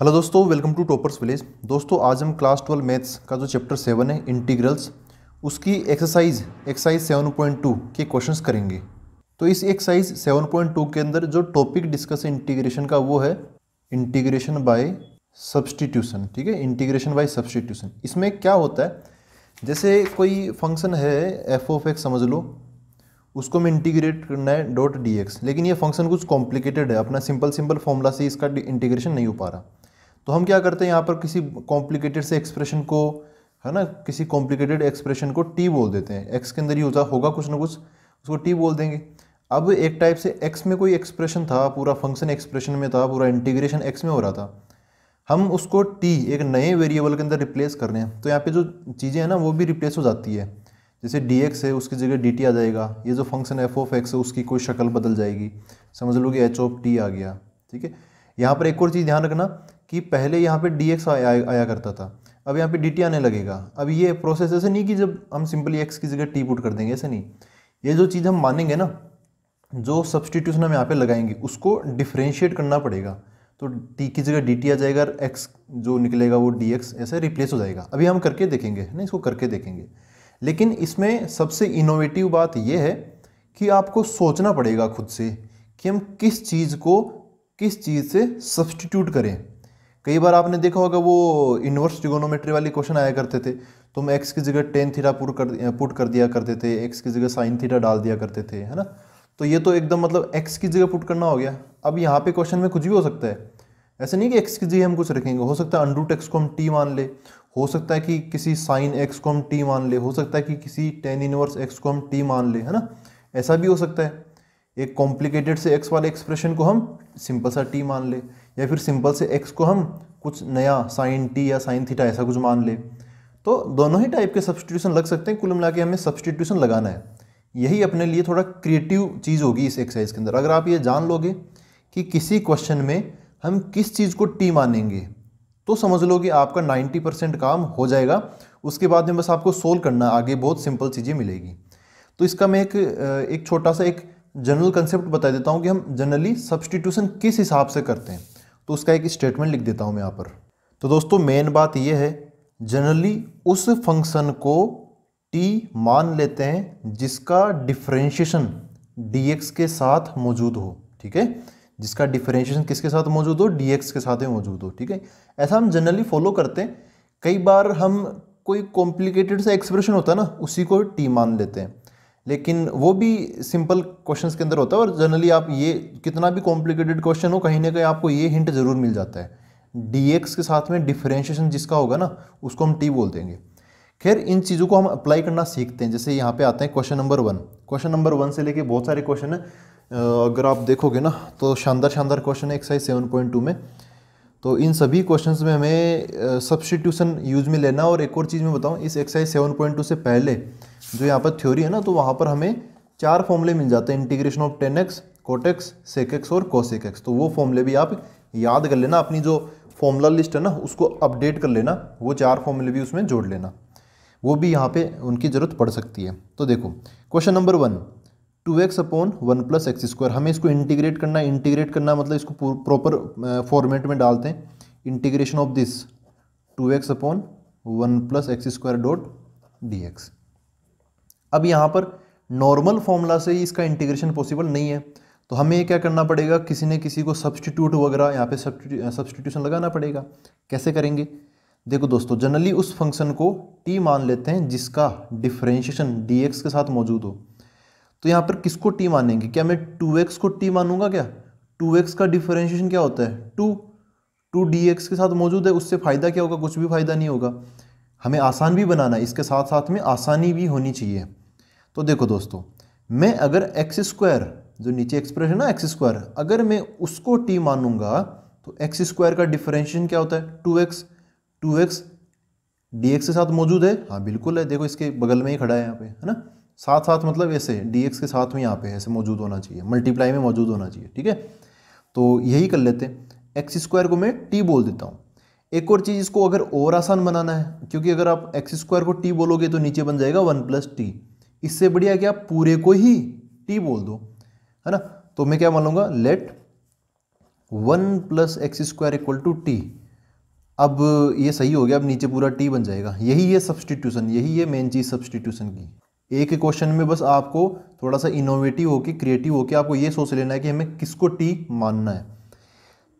hello दोस्तों welcome to toppers village दोस्तों आज हम क्लास ट्वेल्व मैथ्स का जो चैप्टर सेवन है इंटीग्रल्स उसकी exercise exercise seven point two के क्वेश्चंस करेंगे तो इस एक्सरसाइज सेवन पॉइंट टू के अंदर जो टॉपिक डिस्कस है इंटीग्रेशन का वो है इंटीग्रेशन बाय सब्सटीट्यूशन ठीक है इंटीग्रेशन बाय सब्सटीट्यूशन इसमें क्या होता है जैसे कोई फंक्शन है एफ ऑफ एक्स समझ लो उसको हमें इंटीग्रेट करना है डॉट डी एक्स लेकिन ये फंक्शन कुछ कॉम्प्लिकेटेड है अपना सिंपल सिंपल फॉर्मूला से इसका इंटीग्रेशन नहीं हो पा रहा तो हम क्या करते हैं यहाँ पर किसी कॉम्प्लिकेटेड से एक्सप्रेशन को है ना किसी कॉम्प्लिकेटेड एक्सप्रेशन को टी बोल देते हैं एक्स के अंदर ही होता होगा कुछ ना कुछ उसको टी बोल देंगे अब एक टाइप से एक्स में कोई एक्सप्रेशन था पूरा फंक्शन एक्सप्रेशन में था पूरा इंटीग्रेशन एक्स में हो रहा था हम उसको टी एक नए वेरिएबल के अंदर रिप्लेस कर रहे हैं तो यहाँ पे जो चीज़ें हैं ना वो भी रिप्लेस हो जाती है जैसे डी एक्स है उसकी जगह डी टी आ जाएगा ये जो फंक्शन एफ ऑफ एक्स है उसकी कोई शक्ल बदल जाएगी समझ लो कि एच ऑफ टी आ गया ठीक है यहाँ पर एक और चीज़ ध्यान रखना कि पहले यहाँ पे डी एक्स आया, आया करता था अब यहाँ पे डी टी आने लगेगा अब ये प्रोसेस ऐसे नहीं कि जब हम सिंपली एक्स की जगह टी पुट कर देंगे ऐसे नहीं ये जो चीज़ हम मानेंगे ना जो सब्सटीट्यूशन हम यहाँ पे लगाएंगे उसको डिफ्रेंशिएट करना पड़ेगा तो टी की जगह डी टी आ जाएगा और एक्स जो निकलेगा वो डी एक्स ऐसे रिप्लेस हो जाएगा अभी हम करके देखेंगे ना इसको करके देखेंगे लेकिन इसमें सबसे इनोवेटिव बात यह है कि आपको सोचना पड़ेगा खुद से कि हम किस चीज़ को किस चीज़ से सब्सटीट्यूट करें कई बार आपने देखा होगा वो इन्वर्स ट्रिगोनोमेट्री वाले क्वेश्चन आया करते थे तो हम एक्स की जगह टेन थीटा पुट कर पुट कर दिया करते थे एक्स की जगह साइन थीटा डाल दिया करते थे है ना तो ये तो एकदम मतलब एक्स की जगह पुट करना हो गया अब यहाँ पे क्वेश्चन में कुछ भी हो सकता है ऐसे नहीं कि एक्स की जगह हम कुछ रखेंगे हो सकता है अंडू टेक्स को हम टी मान ले हो सकता है कि किसी साइन एक्स को हम टी मान ले हो सकता है कि किसी टेन इनवर्स एक्स को हम टी मान ले है ना ऐसा भी हो सकता है एक कॉम्प्लिकेटेड से एक्स वाले एक्सप्रेशन को हम सिंपल सा टी मान ले या फिर सिंपल से एक्स को हम कुछ नया साइन टी या साइन थीटा ऐसा कुछ मान ले तो दोनों ही टाइप के सब्सटीट्यूशन लग सकते हैं कुल मिला के हमें सब्सटीट्यूशन लगाना है यही अपने लिए थोड़ा क्रिएटिव चीज़ होगी इस एक्सरसाइज के अंदर अगर आप ये जान लोगे कि किसी क्वेश्चन में हम किस चीज़ को टी मानेंगे तो समझ लो कि आपका 90 परसेंट काम हो जाएगा उसके बाद में बस आपको सोल्व करना आगे बहुत सिंपल चीज़ें मिलेगी तो इसका मैं एक एक छोटा सा एक जनरल कंसेप्ट बता देता हूँ कि हम जनरली सब्सटीट्यूशन किस हिसाब से करते हैं तो उसका एक स्टेटमेंट लिख देता हूँ मैं यहाँ पर तो दोस्तों मेन बात यह है जनरली उस फंक्शन को टी मान लेते हैं जिसका डिफ्रेंशिएशन डी के साथ मौजूद हो ठीक है जिसका डिफरेंशिएशन किसके साथ मौजूद हो डी के साथ ही मौजूद हो ठीक है ऐसा हम जनरली फॉलो करते हैं कई बार हम कोई कॉम्प्लिकेटेड सा एक्सप्रेशन होता है ना उसी को टी मान लेते हैं लेकिन वो भी सिंपल क्वेश्चंस के अंदर होता है और जनरली आप ये कितना भी कॉम्प्लिकेटेड क्वेश्चन हो कहीं ना कहीं आपको ये हिंट ज़रूर मिल जाता है डी के साथ में डिफ्रेंशिएशन जिसका होगा ना उसको हम टी बोल देंगे खैर इन चीज़ों को हम अप्लाई करना सीखते हैं जैसे यहाँ पे आते हैं question number one question number one से लेके बहुत सारे क्वेश्चन हैं अगर आप देखोगे ना तो शानदार शानदार क्वेश्चन है एक्साइज सेवन पॉइंट टू में तो इन सभी क्वेश्चन में हमें सब्सटीट्यूशन यूज में लेना और एक और चीज़ में बताऊँ इस एक्साइज सेवन पॉइंट टू से पहले जो यहाँ पर थ्योरी है ना तो वहाँ पर हमें चार फॉर्मूले मिल जाते हैं integration of tan X cot x sec x और कोसेकेक्स तो वो फॉर्मूले भी आप याद कर लेना अपनी जो फॉर्मूला लिस्ट है ना उसको अपडेट कर लेना वो चार फॉर्मूले भी उसमें जोड़ लेना वो भी यहाँ पे उनकी ज़रूरत पड़ सकती है तो देखो question number one two X upon one plus X square हमें इसको इंटीग्रेट करना इंटीग्रेट करना मतलब इसको प्रॉपर फॉर्मेट में डालते हैं integration of this two X upon one plus X square dot D x अब यहाँ पर नॉर्मल फॉर्मूला से ही इसका इंटीग्रेशन पॉसिबल नहीं है तो हमें क्या करना पड़ेगा किसी ने किसी को सब्सटीट्यूट वगैरह यहाँ पे सब्सटीट्यूशन लगाना पड़ेगा कैसे करेंगे देखो दोस्तों जनरली उस फंक्शन को टी मान लेते हैं जिसका डिफ्रेंशिएशन डी के साथ मौजूद हो तो यहाँ पर किसको टी मानेंगे क्या मैं टू एक्स को टी मानूंगा क्या टू एक्स का डिफरेंशिएशन क्या होता है टू टू डी एक्स के साथ मौजूद है उससे फ़ायदा क्या होगा कुछ भी फ़ायदा नहीं होगा हमें आसान भी बनाना है इसके साथ साथ में आसानी भी होनी चाहिए तो देखो दोस्तों मैं अगर एक्स स्क्वायर जो नीचे एक्सप्रेशन है ना एक्स स्क्वायर अगर मैं उसको टी मानूंगा तो एक्स स्क्वायर का डिफरेंशिएशन क्या होता है two X two X D x के साथ मौजूद है हाँ बिल्कुल है देखो इसके बगल में ही खड़ा है यहाँ पे है ना साथ साथ मतलब ऐसे डी एक्स के साथ में यहाँ पे ऐसे मौजूद होना चाहिए मल्टीप्लाई में मौजूद होना चाहिए ठीक है तो यही कर लेते हैं एक्स स्क्वायर को मैं टी बोल देता हूँ एक और चीज़ इसको अगर और आसान बनाना है क्योंकि अगर आप एक्स स्क्वायर को टी बोलोगे तो नीचे बन जाएगा वन प्लस टी इससे बढ़िया कि आप पूरे को ही टी बोल दो है ना तो मैं क्या मानूंगा let one plus X square equal to T अब ये सही हो गया अब नीचे पूरा टी बन जाएगा यही है सब्सटीट्यूशन यही है मेन चीज़ सब्सटीट्यूशन की एक क्वेश्चन में बस आपको थोड़ा सा इनोवेटिव होकर क्रिएटिव होकर आपको ये सोच लेना है कि हमें किसको टी मानना है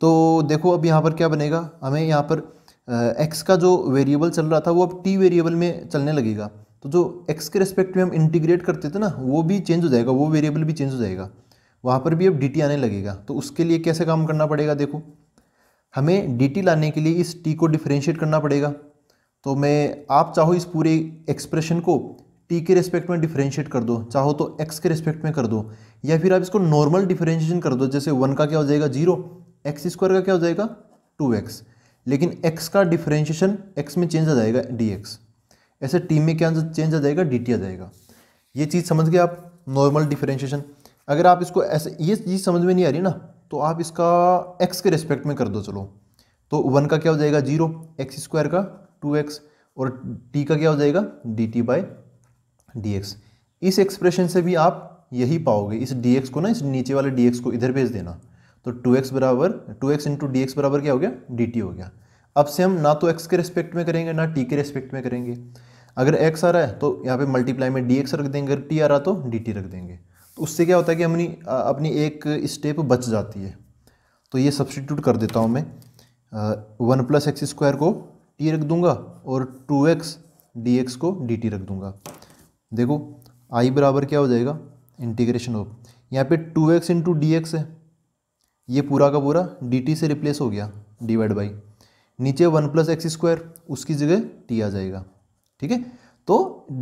तो देखो अब यहाँ पर क्या बनेगा हमें यहाँ पर एक्स का जो वेरिएबल चल रहा था वो अब टी वेरिएबल में चलने लगेगा तो जो एक्स के रेस्पेक्ट में हम इंटीग्रेट करते थे ना वो भी चेंज हो जाएगा वो वेरिएबल भी चेंज हो जाएगा वहाँ पर भी अब डी आने लगेगा तो उसके लिए कैसे काम करना पड़ेगा देखो हमें डी लाने के लिए इस टी को डिफ्रेंशिएट करना पड़ेगा तो मैं आप चाहो इस पूरे एक्सप्रेशन को टी के रिस्पेक्ट में डिफ्रेंशिएट कर दो चाहो तो एक्स के रिस्पेक्ट में कर दो या फिर आप इसको नॉर्मल डिफ्रेंशिएशन कर दो जैसे वन का क्या हो जाएगा जीरो एक्स स्क्वायर का क्या हो जाएगा टू एक्स लेकिन एक्स का डिफ्रेंशिएशन एक्स में चेंज आ जाएगा डी एक्स ऐसे टी में क्या चेंज आ जाएगा डी टी आ जाएगा ये चीज़ समझ गए आप नॉर्मल डिफ्रेंशिएशन अगर आप इसको ऐसे ये चीज़ समझ में नहीं आ रही ना तो आप इसका एक्स के रिस्पेक्ट में कर दो चलो तो वन का क्या हो जाएगा जीरो एक्स स्क्वायर का टू एक्स और टी का क्या हो जाएगा डी टी बाई एक्स इस एक्सप्रेशन से भी आप यही पाओगे इस एक्स को ना इस नीचे वाले एक्स को इधर भेज देना तो टू एक्स बराबर two x into D x बराबर क्या हो गया टी हो गया अब से हम ना तो एक्स के रेस्पेक्ट में करेंगे ना टी के रिस्पेक्ट में करेंगे अगर एक्स आ रहा है तो यहाँ पे मल्टीप्लाई में एक्स रख देंगे अगर टी आ रहा तो टी रख देंगे तो उससे क्या होता है कि हमनी अपनी एक स्टेप बच जाती है तो ये सब्सटीट्यूट कर देता हूँ मैं वन प्लस एक्स स्क्वायर को टी रख दूंगा और टू एक्स डी एक्स को डी टी रख दूंगा देखो आई बराबर क्या हो जाएगा इंटीग्रेशन ऑफ यहाँ पे two x into D x है ये पूरा का पूरा डी टी से रिप्लेस हो गया डिवाइड बाई नीचे वन प्लस एक्स स्क्वायर उसकी जगह टी आ जाएगा ठीक है तो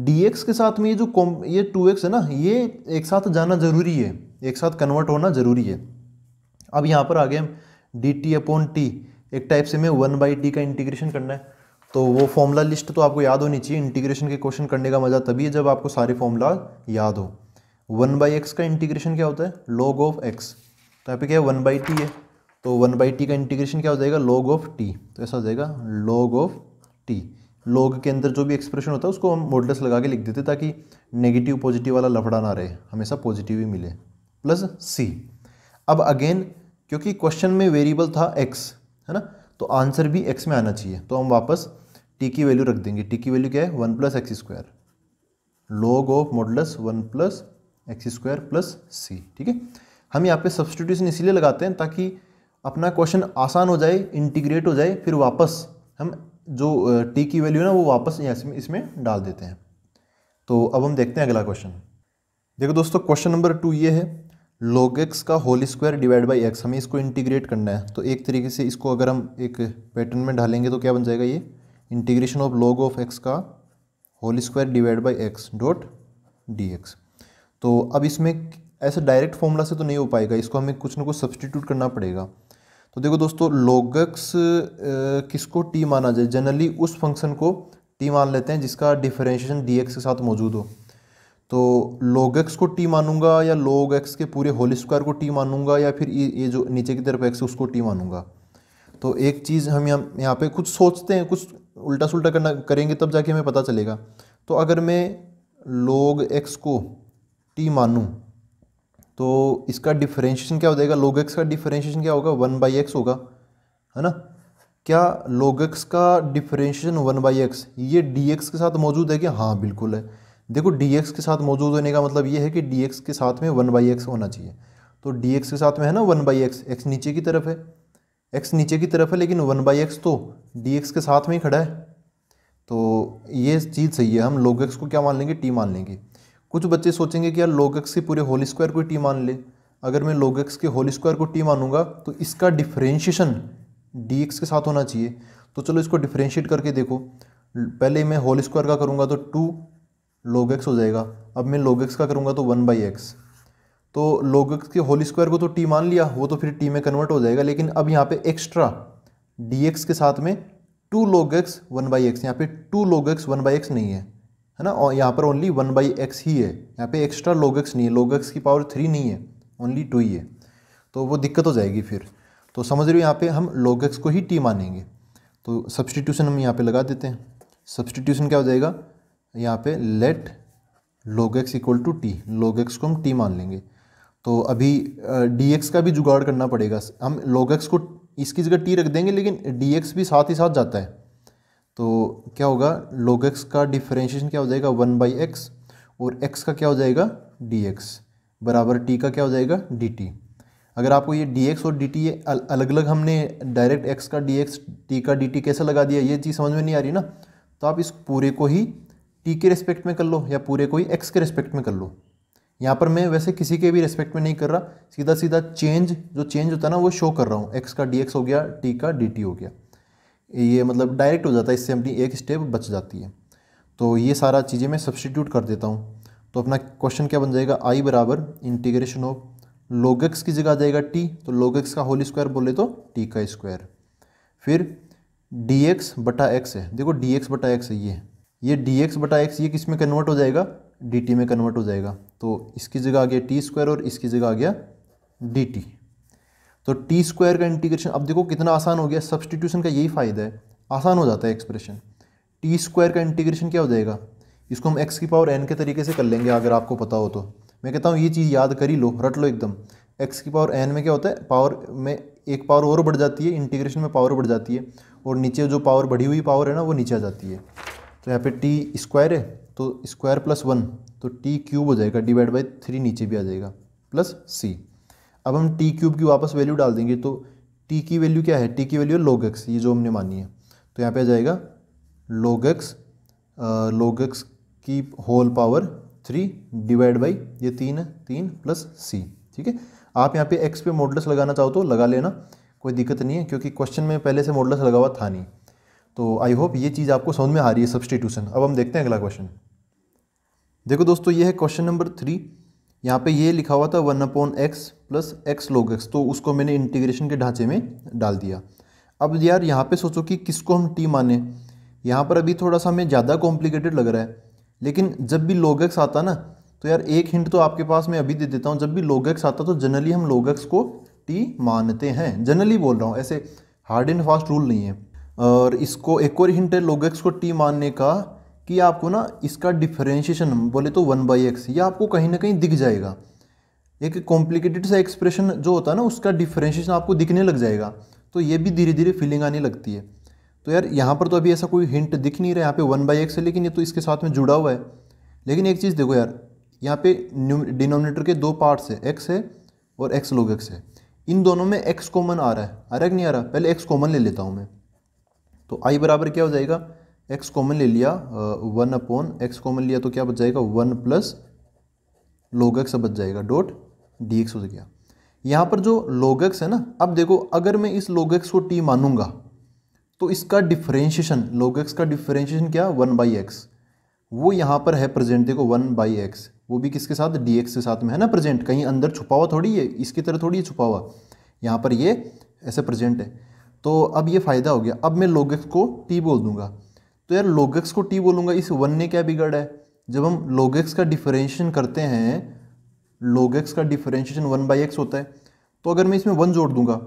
डी एक्स के साथ में ये जो कॉम ये टू एक्स है ना ये एक साथ जाना ज़रूरी है एक साथ कन्वर्ट होना ज़रूरी है अब यहाँ पर गए हम डी टी अपॉन टी एक टाइप से मैं वन बाई टी का इंटीग्रेशन करना है तो वो फॉर्मूला लिस्ट तो आपको याद होनी चाहिए इंटीग्रेशन के क्वेश्चन करने का मज़ा तभी है जब आपको सारे फॉर्मूला याद हो वन बाई एक्स का इंटीग्रेशन क्या होता है लॉग ऑफ एक्स तो यहाँ पे क्या है वन बाई टी है तो वन बाई टी का इंटीग्रेशन क्या हो जाएगा लॉग ऑफ टी तो ऐसा हो जाएगा लॉग ऑफ टी लॉग के अंदर जो भी एक्सप्रेशन होता है उसको हम मोडलेस लगा के लिख देते ताकि नेगेटिव पॉजिटिव वाला लफड़ा ना रहे हमेशा पॉजिटिव ही मिले प्लस सी अब अगेन क्योंकि क्वेश्चन में वेरिएबल था एक्स है ना तो आंसर भी एक्स में आना चाहिए तो हम वापस टी की वैल्यू रख देंगे टी की वैल्यू क्या है one plus X square log of modulus one plus X square plus सी ठीक है हम यहाँ पे सब्सटीट्यूशन इसीलिए लगाते हैं ताकि अपना क्वेश्चन आसान हो जाए इंटीग्रेट हो जाए फिर वापस हम जो टी की वैल्यू ना वो वापस इसमें डाल देते हैं तो अब हम देखते हैं अगला क्वेश्चन देखो दोस्तों क्वेश्चन नंबर टू ये है लॉग एक्स का whole square divide by X हमें इसको इंटीग्रेट करना है तो एक तरीके से इसको अगर हम एक पैटर्न में ढालेंगे तो क्या बन जाएगा ये integration of log of X का whole square divide by X dot D x तो अब इसमें ऐसे डायरेक्ट फॉर्मूला से तो नहीं हो पाएगा इसको हमें कुछ ना कुछ सब्सटीट्यूट करना पड़ेगा तो देखो दोस्तों लॉगक्स किसको टी माना जाए जनरली उस फंक्शन को टी मान लेते हैं जिसका डिफरेंशिएशन डी एक्स के साथ मौजूद हो तो लॉग एक्स को टी मानूंगा या लॉग एक्स के पूरे होल स्क्वायर को टी मानूंगा या फिर ये जो नीचे की तरफ एक्स उसको टी मानूंगा तो एक चीज़ हम यहाँ यहाँ पे कुछ सोचते हैं कुछ उल्टा सुल्टा करना करेंगे तब जाके हमें पता चलेगा तो अगर मैं लोग एक्स को टी मानूँ तो इसका डिफरेंशिएशन क्या हो जाएगा लोग एक्स का डिफरेंशिएशन क्या होगा वन बाई एक्स होगा है ना क्या लोग एक्स का डिफ्रेंशिएशन वन बाई एक्स ये डी एक्स के साथ मौजूद है क्या हाँ बिल्कुल है देखो डी एक्स के साथ मौजूद होने का मतलब ये है कि डी एक्स के साथ में वन बाई एक्स होना चाहिए तो डी एक्स के साथ में है ना वन बाई एक्स एक्स नीचे की तरफ है एक्स नीचे की तरफ है लेकिन वन बाई एक्स तो डी एक्स के साथ में ही खड़ा है तो ये चीज़ सही है हम लोग एक्स को क्या मान लेंगे टी मान लेंगे कुछ बच्चे सोचेंगे कि यार लोग एक्स के पूरे होल स्क्वायर को टी मान ले अगर मैं लोग एक्स के होल स्क्वायर को टी मानूंगा तो इसका डिफ्रेंशिएशन डी एक्स के साथ होना चाहिए तो चलो इसको डिफ्रेंशिएट करके देखो पहले मैं होल स्क्वायर का करूँगा तो टू लोग एक्स हो जाएगा अब मैं लोग एक्स का करूँगा तो वन बाई एक्स तो लोग के होल स्क्वायर को तो टी मान लिया वो तो फिर टी में कन्वर्ट हो जाएगा लेकिन अब यहाँ पे एक्स्ट्रा डी एक्स के साथ में टू लोग एक्स वन बाई एक्स यहाँ पे टू लोग एक्स वन बाई एक्स नहीं है है ना और यहाँ पर ओनली वन बाई एक्स ही है यहाँ पे एक्स्ट्रा लोग एक्स नहीं है लोग एक्स की पावर थ्री नहीं है ओनली टू ही है तो वो दिक्कत हो जाएगी फिर तो समझ रहे हो यहाँ पर हम लोग एक्स को ही टी मानेंगे तो सब्सटीट्यूशन हम यहाँ पर लगा देते हैं सब्सटीट्यूशन क्या हो जाएगा यहाँ पर let log x equal to t log x को हम टी मान लेंगे तो अभी डी एक्स का भी जुगाड़ करना पड़ेगा हम लॉग एक्स को इसकी जगह टी रख देंगे लेकिन डी एक्स भी साथ ही साथ जाता है तो क्या होगा लॉग एक्स का डिफ्रेंशिएशन क्या हो जाएगा वन बाई एक्स और एक्स का क्या हो जाएगा डी एक्स बराबर टी का क्या हो जाएगा डी टी अगर आपको ये डी एक्स और डी टी ये अलग अलग हमने डायरेक्ट एक्स का डी एक्स टी का डी टी कैसे लगा दिया ये चीज़ समझ में नहीं आ रही ना तो आप इस पूरे को ही टी के रिस्पेक्ट में कर लो या पूरे को ही एक्स के रिस्पेक्ट में कर लो यहाँ पर मैं वैसे किसी के भी रिस्पेक्ट में नहीं कर रहा सीधा सीधा चेंज जो चेंज होता है ना वो शो कर रहा हूँ एक्स का डी हो गया टी का डी हो गया ये मतलब डायरेक्ट हो जाता है इससे अपनी एक स्टेप बच जाती है तो ये सारा चीज़ें मैं सब्सटीट्यूट कर देता हूँ तो अपना क्वेश्चन क्या बन जाएगा आई बराबर इंटीग्रेशन ऑफ लोगेक्स की जगह आ जाएगा टी तो लोगेक्स का होल स्क्वायर बोले तो टी का स्क्वायर फिर डी एक्स बटा एक्स है देखो डी एक्स बटा एक्स है ये ये डी एक्स बटा एक्स ये किस में कन्वर्ट हो जाएगा डी में कन्वर्ट हो जाएगा तो इसकी जगह आ गया टी स्क्वायर और इसकी जगह आ गया डी टी तो टी स्क्वायर का इंटीग्रेशन अब देखो कितना आसान हो गया सब्सटीट्यूशन का यही फ़ायदा है आसान हो जाता है एक्सप्रेशन टी स्क्वायर का इंटीग्रेशन क्या हो जाएगा इसको हम एक्स की पावर एन के तरीके से कर लेंगे अगर आपको पता हो तो मैं कहता हूँ ये चीज़ याद कर ही लो रट लो एकदम एक्स की पावर एन में क्या होता है पावर में एक पावर और बढ़ जाती है इंटीग्रेशन में पावर बढ़ जाती है और नीचे जो पावर बढ़ी हुई पावर है ना वो नीचे आ जाती है तो यहाँ पे टी स्क्वायर है तो स्क्वायर प्लस वन तो टी क्यूब हो जाएगा डिवाइड बाई थ्री नीचे भी आ जाएगा प्लस सी अब हम टी क्यूब की वापस वैल्यू डाल देंगे तो टी की वैल्यू क्या है टी की वैल्यू लॉग एक्स ये जो हमने मानी है तो यहाँ पे आ जाएगा लॉग एक्स लॉग एक्स की whole power three divide by ये तीन है तीन प्लस सी ठीक है आप यहाँ पे एक्स पे मॉडल्स लगाना चाहो तो लगा लेना कोई दिक्कत नहीं है क्योंकि क्वेश्चन में पहले से मॉडल्स लगा हुआ था नहीं तो आई होप ये चीज़ आपको समझ में आ रही है सब्सटीट्यूशन अब हम देखते हैं अगला क्वेश्चन देखो दोस्तों ये है क्वेश्चन नंबर थ्री यहाँ पे ये लिखा हुआ था one upon x plus x log x तो उसको मैंने इंटीग्रेशन के ढांचे में डाल दिया अब यार यहाँ पे सोचो कि किसको हम टी माने यहाँ पर अभी थोड़ा सा हमें ज़्यादा कॉम्प्लिकेटेड लग रहा है लेकिन जब भी लोग एक्स आता ना तो यार एक हिंट तो आपके पास मैं अभी दे देता हूँ जब भी लोग एक्स आता तो जनरली हम लोग एक्स को टी मानते हैं जनरली बोल रहा हूँ ऐसे हार्ड एंड फास्ट रूल नहीं है और इसको एक और हिंट है लोग एक्स को टी मानने का कि आपको ना इसका डिफरेंशिएशन बोले तो वन बाई एक्स ये आपको कहीं ना कहीं दिख जाएगा एक कॉम्प्लिकेटेड सा एक्सप्रेशन जो होता है ना उसका डिफरेंशिएशन आपको दिखने लग जाएगा तो ये भी धीरे धीरे फीलिंग आने लगती है तो यार यहाँ पर तो अभी ऐसा कोई हिंट दिख नहीं रहा यहाँ पे वन बाई एक्स है लेकिन ये तो इसके साथ में जुड़ा हुआ है लेकिन एक चीज़ देखो यार यहाँ पे डिनोमिनेटर के दो पार्ट्स है एक्स है और एक्स लोग एक्स है इन दोनों में एक्स कॉमन आ रहा है आ रहा है कि नहीं आ रहा पहले एक्स कॉमन ले लेता हूँ मैं तो आई बराबर क्या हो जाएगा एक्स कॉमन ले लिया वन अपॉन एक्स कॉमन लिया तो क्या बच जाएगा वन प्लस लोग एक्स बच जाएगा डॉट डी एक्स हो गया यहाँ पर जो लोग एक्स है ना अब देखो अगर मैं इस लोग एक्स को टी मानूंगा तो इसका डिफ्रेंशिएशन लोग एक्स का डिफ्रेंशिएशन क्या वन बाई एक्स वो यहाँ पर है प्रेजेंट देखो वन बाई एक्स वो भी किसके साथ डी एक्स के साथ में है ना प्रेजेंट कहीं अंदर छुपा हुआ थोड़ी है इसकी तरह थोड़ी है छुपा हुआ यहाँ पर ये ऐसे प्रेजेंट है तो अब ये फ़ायदा हो गया अब मैं लोग एक्स को टी बोल दूंगा तो यार लोगेक्स को टी बोलूँगा इस वन ने क्या बिगड़ है जब हम लोगेक्स का डिफरेंशिएशन करते हैं लोगेक्स का डिफरेंशिएशन वन बाई एक्स होता है तो अगर मैं इसमें वन जोड़ दूंगा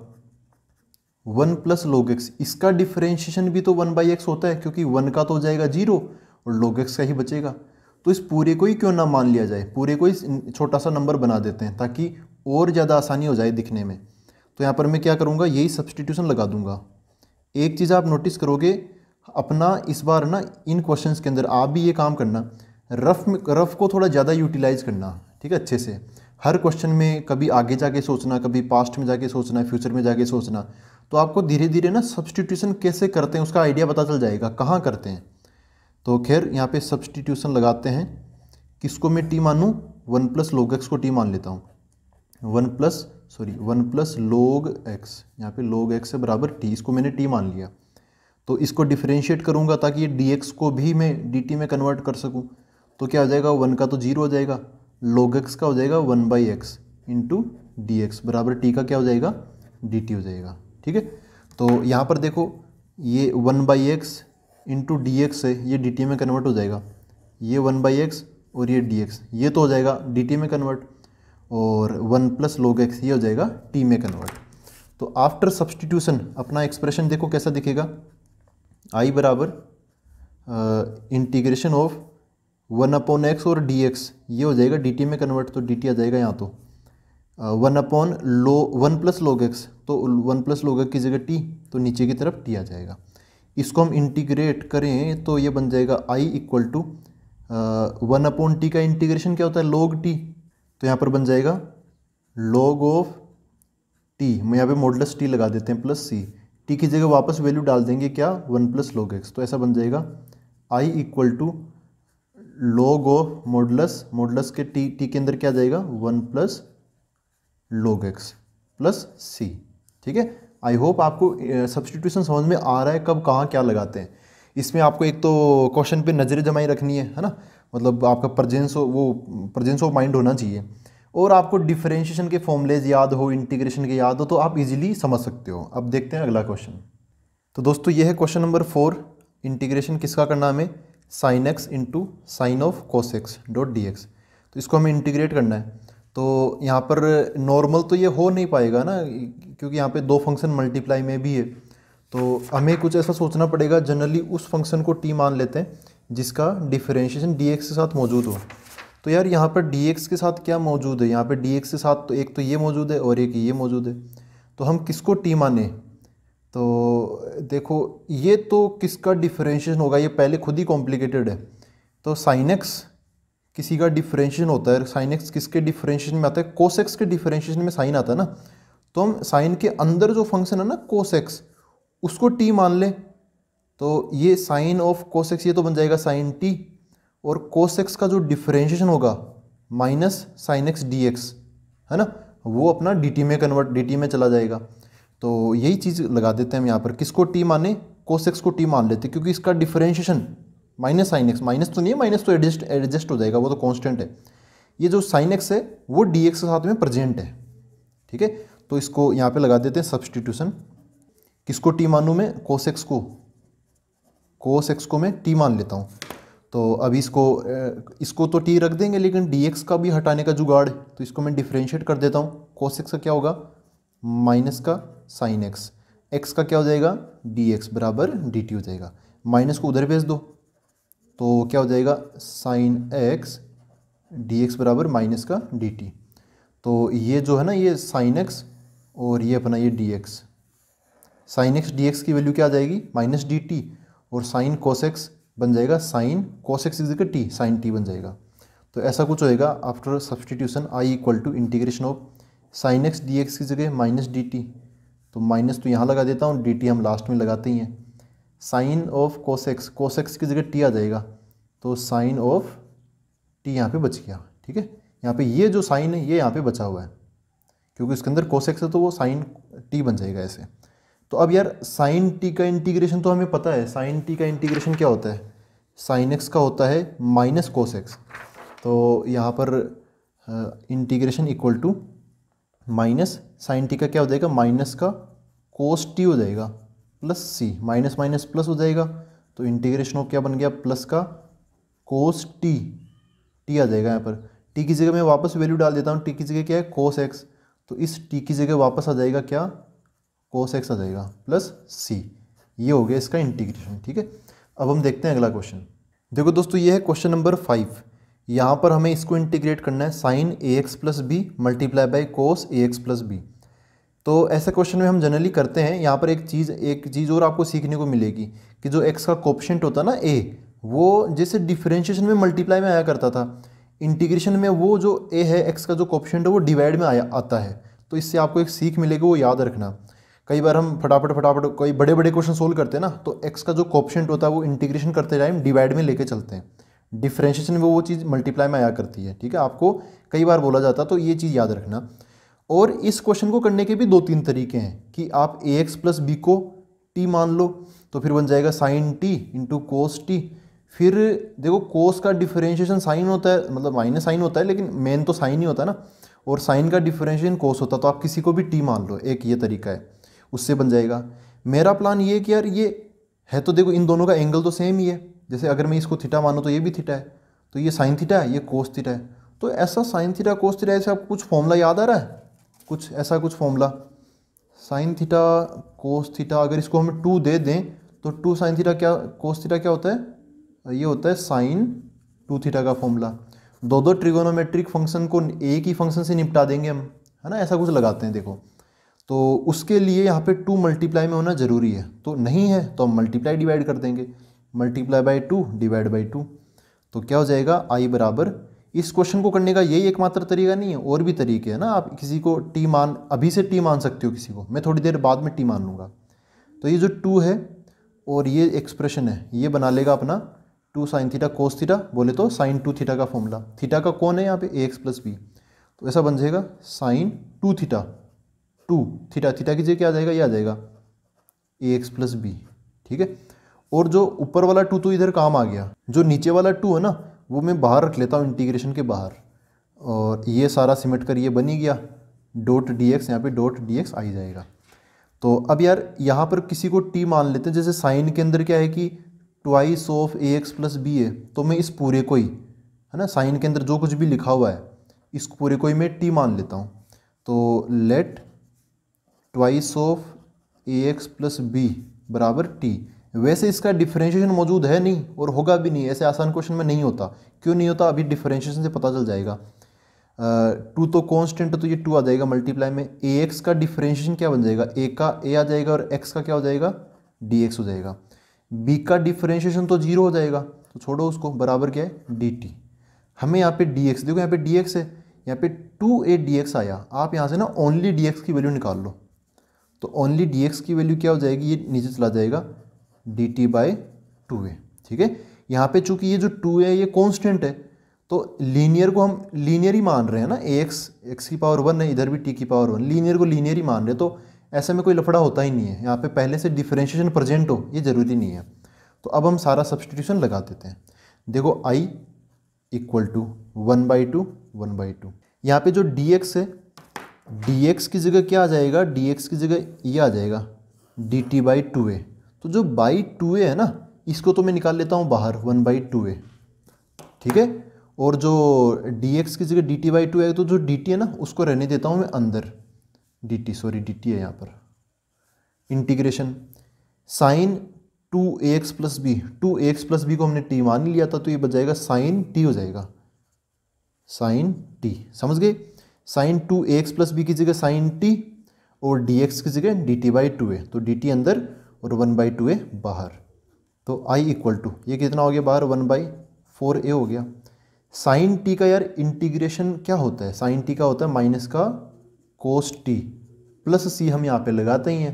वन प्लस लोगेक्स इसका डिफरेंशिएशन भी तो वन बाई एक्स होता है क्योंकि वन का तो हो जाएगा जीरो और लोगेक्स का ही बचेगा तो इस पूरे को ही क्यों ना मान लिया जाए पूरे को ही छोटा सा नंबर बना देते हैं ताकि और ज़्यादा आसानी हो जाए दिखने में तो यहाँ पर मैं क्या करूँगा यही सब्सटीट्यूशन लगा दूंगा एक चीज़ आप नोटिस करोगे अपना इस बार ना इन क्वेश्चन के अंदर आप भी ये काम करना रफ में रफ को थोड़ा ज़्यादा यूटिलाइज़ करना ठीक है अच्छे से हर क्वेश्चन में कभी आगे जाके सोचना कभी पास्ट में जाके सोचना फ्यूचर में जाके सोचना तो आपको धीरे धीरे ना सब्सटीट्यूशन कैसे करते हैं उसका आइडिया पता चल जाएगा कहाँ करते हैं तो खैर यहाँ पे सब्सटीट्यूशन लगाते हैं किसको मैं टी मानूँ वन प्लस लोग एक्स को टी मान लेता हूँ one plus sorry one plus log x यहाँ पे लोग एक्स है बराबर टी इसको मैंने टी मान लिया तो इसको डिफ्रेंशिएट करूँगा ताकि ये डी एक्स को भी मैं डी टी में कन्वर्ट कर सकूँ तो क्या हो जाएगा वन का तो जीरो हो जाएगा लॉग एक्स का हो जाएगा one by x into D x बराबर टी का क्या हो जाएगा डी टी हो जाएगा ठीक है तो यहाँ पर देखो ये one by x into D x है ये डी टी में कन्वर्ट हो जाएगा ये वन बाई एक्स और ये डी एक्स ये तो हो जाएगा डी टी में कन्वर्ट और वन प्लस लॉग एक्स ये हो जाएगा टी में कन्वर्ट तो आफ्टर सब्सटीट्यूशन अपना एक्सप्रेशन देखो कैसा दिखेगा आई बराबर integration of one upon x और डी एक्स ये हो जाएगा डी टी में कन्वर्ट तो डी टी आ जाएगा यहाँ तो one upon log one plus log x तो वन प्लस लोग एक्स की जगह टी तो नीचे की तरफ टी आ जाएगा इसको हम इंटीग्रेट करें तो ये बन जाएगा I equal to one upon t का इंटीग्रेशन क्या होता है लॉग टी तो यहाँ पर बन जाएगा लॉग ऑफ टी हम यहाँ पे मॉडलस टी लगा देते हैं प्लस सी टी की जगह वापस वैल्यू डाल देंगे क्या वन प्लस लॉग एक्स तो ऐसा बन जाएगा I equal to log of modulus modulus के टी टी के अंदर क्या जाएगा one plus log x plus सी ठीक है आई होप आपको सब्सटीट्यूशन समझ में आ रहा है कब कहाँ क्या लगाते हैं इसमें आपको एक तो क्वेश्चन पे नज़रें जमाई रखनी है है ना मतलब आपका प्रजेंस वो प्रजेंस ऑफ माइंड होना चाहिए और आपको डिफरेंशिएशन के फॉर्मूलेज याद हो इंटीग्रेशन के याद हो तो आप इजीली समझ सकते हो अब देखते हैं अगला क्वेश्चन तो दोस्तों ये है क्वेश्चन नंबर फोर इंटीग्रेशन किसका करना हमें sine x into sine of cos x dot D x तो इसको हमें इंटीग्रेट करना है तो यहाँ पर नॉर्मल तो ये हो नहीं पाएगा ना क्योंकि यहाँ पर दो फंक्शन मल्टीप्लाई में भी है तो हमें कुछ ऐसा सोचना पड़ेगा जनरली उस फंक्शन को टी मान लेते हैं जिसका डिफरेंशिएशन डी के साथ मौजूद हो तो यार यहाँ पर डी के साथ क्या मौजूद है यहाँ पर डी के साथ तो एक तो ये मौजूद है और एक ये मौजूद है तो हम किसको टी माने तो देखो ये तो किसका डिफरेंशिएशन होगा ये पहले खुद ही कॉम्प्लिकेटेड है तो साइनेक्स किसी का डिफरेंशिएशन होता है साइनेक्स किसके डिफरेंशिएशन में आता है कोसेक्स के डिफ्रेंशिएशन में साइन आता है ना तो हम साइन के अंदर जो फंक्शन है ना कोसेक्स उसको टी मान लें तो ये साइन ऑफ कोसेक्स ये तो बन जाएगा साइन टी और कोस एक्स का जो डिफरेंशिएशन होगा minus sine x D x है ना वो अपना डी टी में कन्वर्ट डी टी में चला जाएगा तो यही चीज़ लगा देते हैं हम यहाँ पर किसको टी माने कोस एक्स को टी मान लेते हैं क्योंकि इसका differentiation minus sine x minus तो नहीं है माइनस तो एडजस्ट एडजस्ट हो जाएगा वो तो कॉन्स्टेंट है ये जो साइन एक्स है वो डी एक्स के साथ में प्रजेंट है ठीक है तो इसको यहाँ पर लगा देते हैं सब्सटीट्यूशन किसको टी मानूँ मैं कोस एक्स को कोस एक्स को मैं टी मान लेता हूँ तो अब इसको इसको तो टी रख देंगे लेकिन डी एक्स का भी हटाने का जुगाड़ है तो इसको मैं डिफ्रेंशिएट कर देता हूँ कोस एक्स का क्या होगा माइनस का साइन एक्स एक्स का क्या हो जाएगा डी एक्स बराबर डी टी हो जाएगा माइनस को उधर भेज दो तो क्या हो जाएगा साइन एक्स डी एक्स बराबर माइनस का डी टी तो ये जो है ना ये साइन एक्स और ये अपना ये D x sine x D x की वैल्यू क्या आ जाएगी माइनस डी टी और साइन कोस एक्स बन जाएगा sine cos x is t sine t बन जाएगा तो ऐसा कुछ होएगा after substitution I equal to integration of sine x D x की जगह माइनस डी टी तो माइनस तो यहाँ लगा देता हूँ डी टी हम लास्ट में लगाते ही हैं sine of cos x cos x की जगह टी आ जाएगा तो साइन ऑफ टी यहाँ पे बच गया ठीक है यहाँ पे ये जो साइन है ये यहाँ पे बचा हुआ है क्योंकि इसके अंदर कॉस एक्स है तो वो साइन टी बन जाएगा ऐसे तो अब यार साइन टी का इंटीग्रेशन तो हमें पता है साइन टी का इंटीग्रेशन क्या होता है साइन एक्स का होता है माइनस कोस एक्स तो यहाँ पर integration equal to minus sine t का क्या हो जाएगा माइनस का कोस टी हो जाएगा plus c minus minus plus हो जाएगा तो इंटीग्रेशन हो क्या बन गया प्लस का कोस टी टी आ जाएगा यहाँ पर टी की जगह मैं वापस वैल्यू डाल देता हूँ टी की जगह क्या है कोस एक्स तो इस टी की जगह वापस आ जाएगा क्या कोस एक्स आ जाएगा प्लस सी ये हो गया इसका इंटीग्रेशन ठीक है अब हम देखते हैं अगला क्वेश्चन देखो दोस्तों ये है क्वेश्चन नंबर फाइव यहाँ पर हमें इसको इंटीग्रेट करना है sine a x plus b multiply by cos a x plus b तो ऐसे क्वेश्चन में हम जनरली करते हैं यहाँ पर एक चीज़ एक चीज़ और आपको सीखने को मिलेगी कि जो एक्स का कोपशेंट होता ना ए वो जैसे डिफ्रेंशिएशन में मल्टीप्लाई में आया करता था इंटीग्रेशन में वो जो ए है एक्स का जो कॉप्शेंट है वो डिवाइड में आया आता है तो इससे आपको एक सीख मिलेगी वो याद रखना कई बार हम फटाफट फटाफट कोई बड़े बड़े क्वेश्चन सोल्व करते हैं ना तो एक्स का जो कॉप्शेंट होता है वो इंटीग्रेशन करते टाइम डिवाइड में लेके चलते हैं डिफ्रेंशिएशन में वो वो चीज़ मल्टीप्लाई में आया करती है ठीक है आपको कई बार बोला जाता तो ये चीज़ याद रखना और इस क्वेश्चन को करने के भी दो तीन तरीके हैं कि आप ए एक्स प्लस बी को टी मान लो तो फिर बन जाएगा sine t into cos t फिर देखो कोस का डिफरेंशिएशन साइन होता है मतलब माइनस साइन होता है लेकिन मेन तो साइन ही होता है ना और साइन का डिफरेंशिएशन कोस होता है तो आप किसी को भी टी मान लो एक ये तरीका है उससे बन जाएगा मेरा प्लान ये कि यार ये है तो देखो इन दोनों का एंगल तो सेम ही है जैसे अगर मैं इसको थीटा मानूँ तो ये भी थीटा है तो ये साइन थीटा है ये कोस थीटा है तो ऐसा साइन थीटा कोस थीटा ऐसे आपको कुछ फॉर्मूला याद आ रहा है कुछ ऐसा कुछ formula sine theta cos theta अगर इसको हम टू दे दें तो टू साइन थीटा क्या कोस थीटा क्या होता है ये होता है साइन टू थीटा का फॉर्मूला दो दो ट्रिगोनोमेट्रिक फंक्शन को एक ही फंक्शन से निपटा देंगे हम है ना ऐसा कुछ लगाते हैं देखो तो उसके लिए यहाँ पे टू मल्टीप्लाई में होना ज़रूरी है तो नहीं है तो हम मल्टीप्लाई डिवाइड कर देंगे multiply by two divide by two तो क्या हो जाएगा आई बराबर इस क्वेश्चन को करने का यही एकमात्र तरीका नहीं है और भी तरीके हैं ना आप किसी को टी मान अभी से टी मान सकते हो किसी को मैं थोड़ी देर बाद में टी मान लूँगा तो ये जो टू है और ये एक्सप्रेशन है ये बना लेगा अपना two sine theta cos theta बोले तो साइन टू थीटा का फॉर्मूला थीटा का कौन है यहाँ पे ए एक्स प्लस बी तो ऐसा बन जाएगा sine two theta two theta theta की जगह क्या आ जाएगा ये आ जाएगा ए एक्स प्लस बी ठीक है और जो ऊपर वाला टू तो इधर काम आ गया जो नीचे वाला टू है ना वो मैं बाहर रख लेता हूँ इंटीग्रेशन के बाहर और ये सारा सिमट कर ये बन ही गया डॉट डी एक्स यहाँ पर डॉट डी एक्स आ ही जाएगा तो अब यार यहाँ पर किसी को टी मान लेते हैं जैसे साइन के अंदर क्या है कि twice of a x plus b है तो मैं इस पूरे को ही है ना साइन के अंदर जो कुछ भी लिखा हुआ है इस पूरे को ही मैं टी मान लेता हूँ तो let twice of a x plus b बराबर टी वैसे इसका डिफ्रेंशिएशन मौजूद है नहीं और होगा भी नहीं ऐसे आसान क्वेश्चन में नहीं होता क्यों नहीं होता अभी डिफ्रेंशिएशन से पता चल जाएगा टू तो कांस्टेंट है तो ये टू आ जाएगा मल्टीप्लाई में ए एक्स का डिफ्रेंशिएशन क्या बन जाएगा ए का ए आ जाएगा और एक्स का क्या हो जाएगा डी एक्स हो जाएगा बी का डिफ्रेंशिएशन तो जीरो हो जाएगा तो छोड़ो उसको बराबर क्या है डी टी हमें यहाँ पे डी एक्स देखो यहाँ पे डी एक्स है यहाँ पे टू ए डी एक्स आया आप यहाँ से ना ओनली डी एक्स की वैल्यू निकाल लो तो ओनली डी एक्स की वैल्यू क्या हो जाएगी ये नीचे चला जाएगा D T by two a ठीक है यहाँ पे चूंकि ये जो टू है ये कॉन्स्टेंट है तो लीनियर को हम लीनियर ही मान रहे हैं ना ए एक्स एक्स की पावर वन है इधर भी टी की पावर वन लीनियर को लीनियर ही मान रहे हैं तो ऐसे में कोई लफड़ा होता ही नहीं है यहाँ पे पहले से डिफ्रेंशिएशन प्रेजेंट हो ये ज़रूरी नहीं है तो अब हम सारा सब्सटीट्यूशन लगा देते हैं देखो I equal to one by two one by two यहाँ पर जो डी एक्स है डी की जगह क्या आ जाएगा डी की जगह ये आ जाएगा D T by two a तो जो बाई टू ए है ना इसको तो मैं निकाल लेता हूँ बाहर वन बाई टू ए ठीक है और जो डी एक्स की जगह डी टी बाई टू है तो जो डी टी है ना उसको रहने देता हूँ मैं अंदर d t sorry d t है यहाँ पर integration sine two a x plus b two a x plus b को हमने टी मान लिया था तो ये बच जाएगा साइन टी हो जाएगा साइन टी समझ गए sine two a x plus b की जगह साइन टी और डी एक्स की जगह d T by two a तो डी टी अंदर और वन बाई टू ए बाहर तो आई इक्वल टू ये कितना हो गया बाहर वन बाई फोर ए हो गया साइन टी का यार इंटीग्रेशन क्या होता है साइन टी का होता है माइनस का कोस टी प्लस सी हम यहाँ पे लगाते ही हैं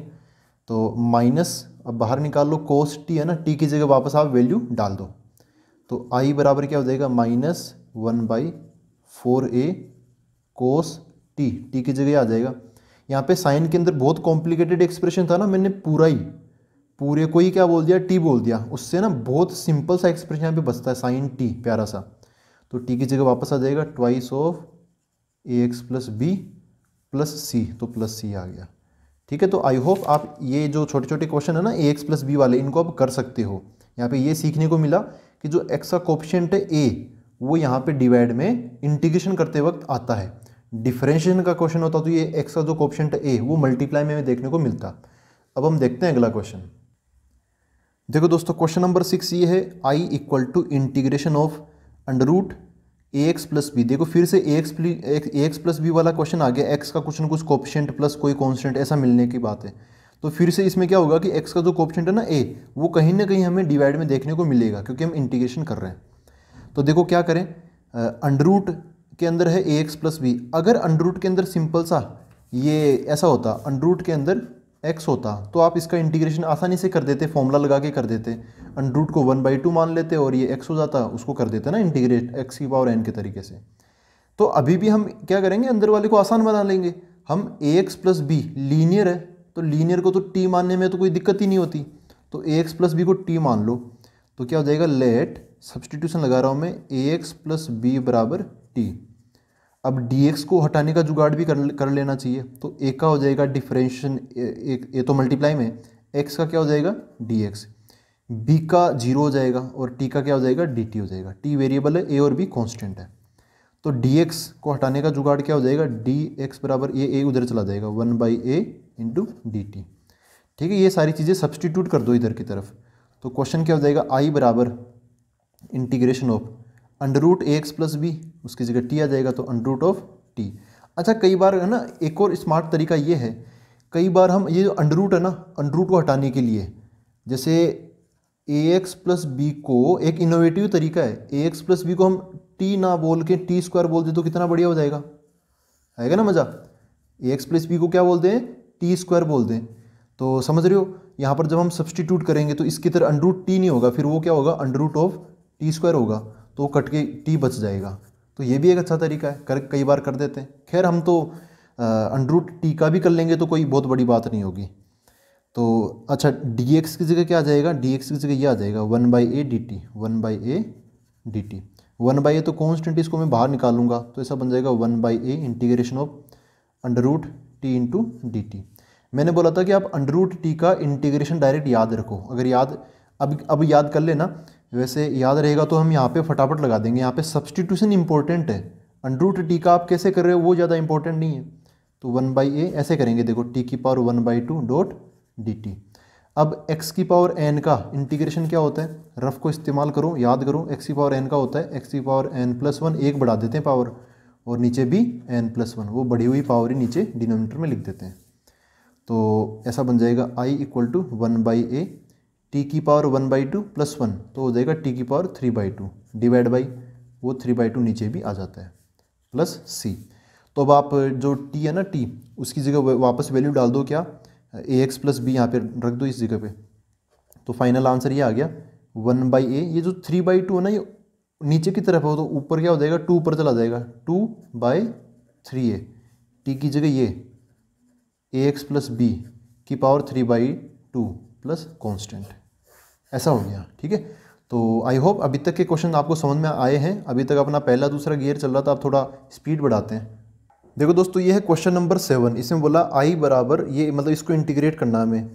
तो माइनस अब बाहर निकाल लो कोस टी है ना टी की जगह वापस आप वैल्यू डाल दो तो आई बराबर क्या हो जाएगा minus one by four a cos t t की जगह आ जाएगा यहाँ पे साइन के अंदर बहुत कॉम्प्लिकेटेड एक्सप्रेशन था ना मैंने पूरा ही पूरे को ही क्या बोल दिया टी बोल दिया उससे ना बहुत सिंपल सा एक्सप्रेशन यहाँ पे बचता है साइन टी प्यारा सा तो टी की जगह वापस आ जाएगा twice of a x plus b plus c तो प्लस सी आ गया ठीक है तो आई होप आप ये जो छोटे छोटे क्वेश्चन है ना ए एक्स प्लस बी वाले इनको आप कर सकते हो यहाँ पे ये सीखने को मिला कि जो एक्स का है ए वो यहाँ पे डिवाइड में इंटीग्रेशन करते वक्त आता है डिफरेंशिएशन का क्वेश्चन होता तो ये एक्स का जो ऑप्शन ए वो मल्टीप्लाई में देखने को मिलता अब हम देखते हैं अगला क्वेश्चन देखो दोस्तों क्वेश्चन नंबर सिक्स ये है I equal to integration of under root a x plus b देखो फिर से x a x plus b वाला क्वेश्चन आ गया एक्स का कुछ ना कुछ कॉप्शेंट प्लस कोई कॉन्स्टेंट ऐसा मिलने की बात है तो फिर से इसमें क्या होगा कि एक्स का जो कॉप्शेंट है ना ए वो कहीं ना कहीं हमें डिवाइड में देखने को मिलेगा क्योंकि हम इंटीग्रेशन कर रहे हैं तो देखो क्या करें अंडर रूट के अंदर है ए एक्स प्लस बी अगर अंडरूट के अंदर सिंपल सा ये ऐसा होता अंडरूट के अंदर एक्स होता तो आप इसका इंटीग्रेशन आसानी से कर देते फॉर्मूला लगा के कर देते अंडरूट को वन बाई टू मान लेते और ये एक्स हो जाता उसको कर देते ना इंटीग्रेट एक्स की पावर एन के तरीके से तो अभी भी हम क्या करेंगे अंदर वाले को आसान बना लेंगे हम a x plus b linear है तो लीनियर को तो टी मानने में तो कोई दिक्कत ही नहीं होती तो ए एक्स प्लस बी को टी मान लो तो क्या हो जाएगा लेट सब्सटीट्यूशन लगा रहा हूँ मैं ए एक्स प्लस बी बराबर टी अब डी एक्स को हटाने का जुगाड़ भी कर कर लेना चाहिए तो ए का हो जाएगा डिफरेंशन एक ए तो मल्टीप्लाई में एक्स का क्या हो जाएगा डी एक्स बी का जीरो हो जाएगा और टी का क्या हो जाएगा डी टी हो जाएगा टी वेरिएबल है ए और बी कॉन्स्टेंट है तो डी एक्स को हटाने का जुगाड़ क्या हो जाएगा डी एक्स बराबर ए ए उधर चला जाएगा one by a into d t ठीक है ये सारी चीज़ें सब्सटीट्यूट कर दो इधर की तरफ तो क्वेश्चन क्या हो जाएगा आई बराबर integration of under root a x plus b उसकी जगह टी आ जाएगा तो अंडर रूट ऑफ टी अच्छा कई बार है ना एक और स्मार्ट तरीका ये है कई बार हम ये जो अंडर रूट है ना अंडर रूट को हटाने के लिए जैसे ए एक्स प्लस बी को एक इनोवेटिव तरीका है ए एक्स प्लस बी को हम टी ना बोल के टी स्क्वायर बोल दे तो कितना बढ़िया हो जाएगा आएगा ना मज़ा ए एक्स प्लस बी को क्या बोलते हैं टी स्क्वायर बोल दें तो समझ रहे हो यहाँ पर जब हम सब्सटीट्यूट करेंगे तो इसकी तरह अंडरूट टी नहीं होगा फिर वो क्या होगा अंडरूट ऑफ टी स्क्वायर होगा तो कट के टी बच जाएगा तो ये भी एक अच्छा तरीका है कर कई बार कर देते हैं खैर हम तो अंडरूट टी का भी कर लेंगे तो कोई बहुत बड़ी बात नहीं होगी तो अच्छा डी एक्स की जगह क्या आ जाएगा डी एक्स की जगह ये आ जाएगा one by a d t one by a d t one by a तो कॉन्स्टेंट इसको मैं बाहर निकालूंगा तो ऐसा बन जाएगा one by a integration of under root t into d t मैंने बोला था कि आप अंडरूट टी का इंटीग्रेशन डायरेक्ट याद रखो अगर याद अब अब याद कर लेना वैसे याद रहेगा तो हम यहाँ पे फटाफट लगा देंगे यहाँ पे सब्सटीट्यूशन इंपॉर्टेंट है अनरूट टी का आप कैसे कर रहे हो वो ज़्यादा इंपॉर्टेंट नहीं है तो वन बाई ए ऐसे करेंगे देखो टी की power one by two dot d t अब एक्स की पावर एन का इंटीग्रेशन क्या होता है रफ को इस्तेमाल करो याद करो एक्स की पावर एन का होता है एक्स की पावर एन प्लस वन एक बढ़ा देते हैं पावर और नीचे भी एन प्लस वन वो बढ़ी हुई पावर ही नीचे डिनोमीटर में लिख देते हैं तो ऐसा बन जाएगा I equal to one by a t की power one by two plus one तो हो जाएगा टी की power three by two divide by वो थ्री बाई टू नीचे भी आ जाता है प्लस सी तो अब आप जो टी है ना टी उसकी जगह वापस वैल्यू डाल दो क्या ए एक्स प्लस बी यहाँ पर रख दो इस जगह पे तो फाइनल आंसर ये आ गया वन बाई ए ये जो थ्री बाई टू है ना ये नीचे की तरफ हो तो ऊपर क्या हो जाएगा टू ऊपर चला जाएगा two by three a t की जगह ये ए एक्स प्लस बी की power three by two plus constant ऐसा हो गया ठीक है तो आई होप अभी तक के क्वेश्चन आपको समझ में आए हैं अभी तक अपना पहला दूसरा गियर चल रहा था आप थोड़ा स्पीड बढ़ाते हैं देखो दोस्तों ये है क्वेश्चन नंबर सेवन इसमें बोला आई बराबर ये मतलब इसको इंटीग्रेट करना हमें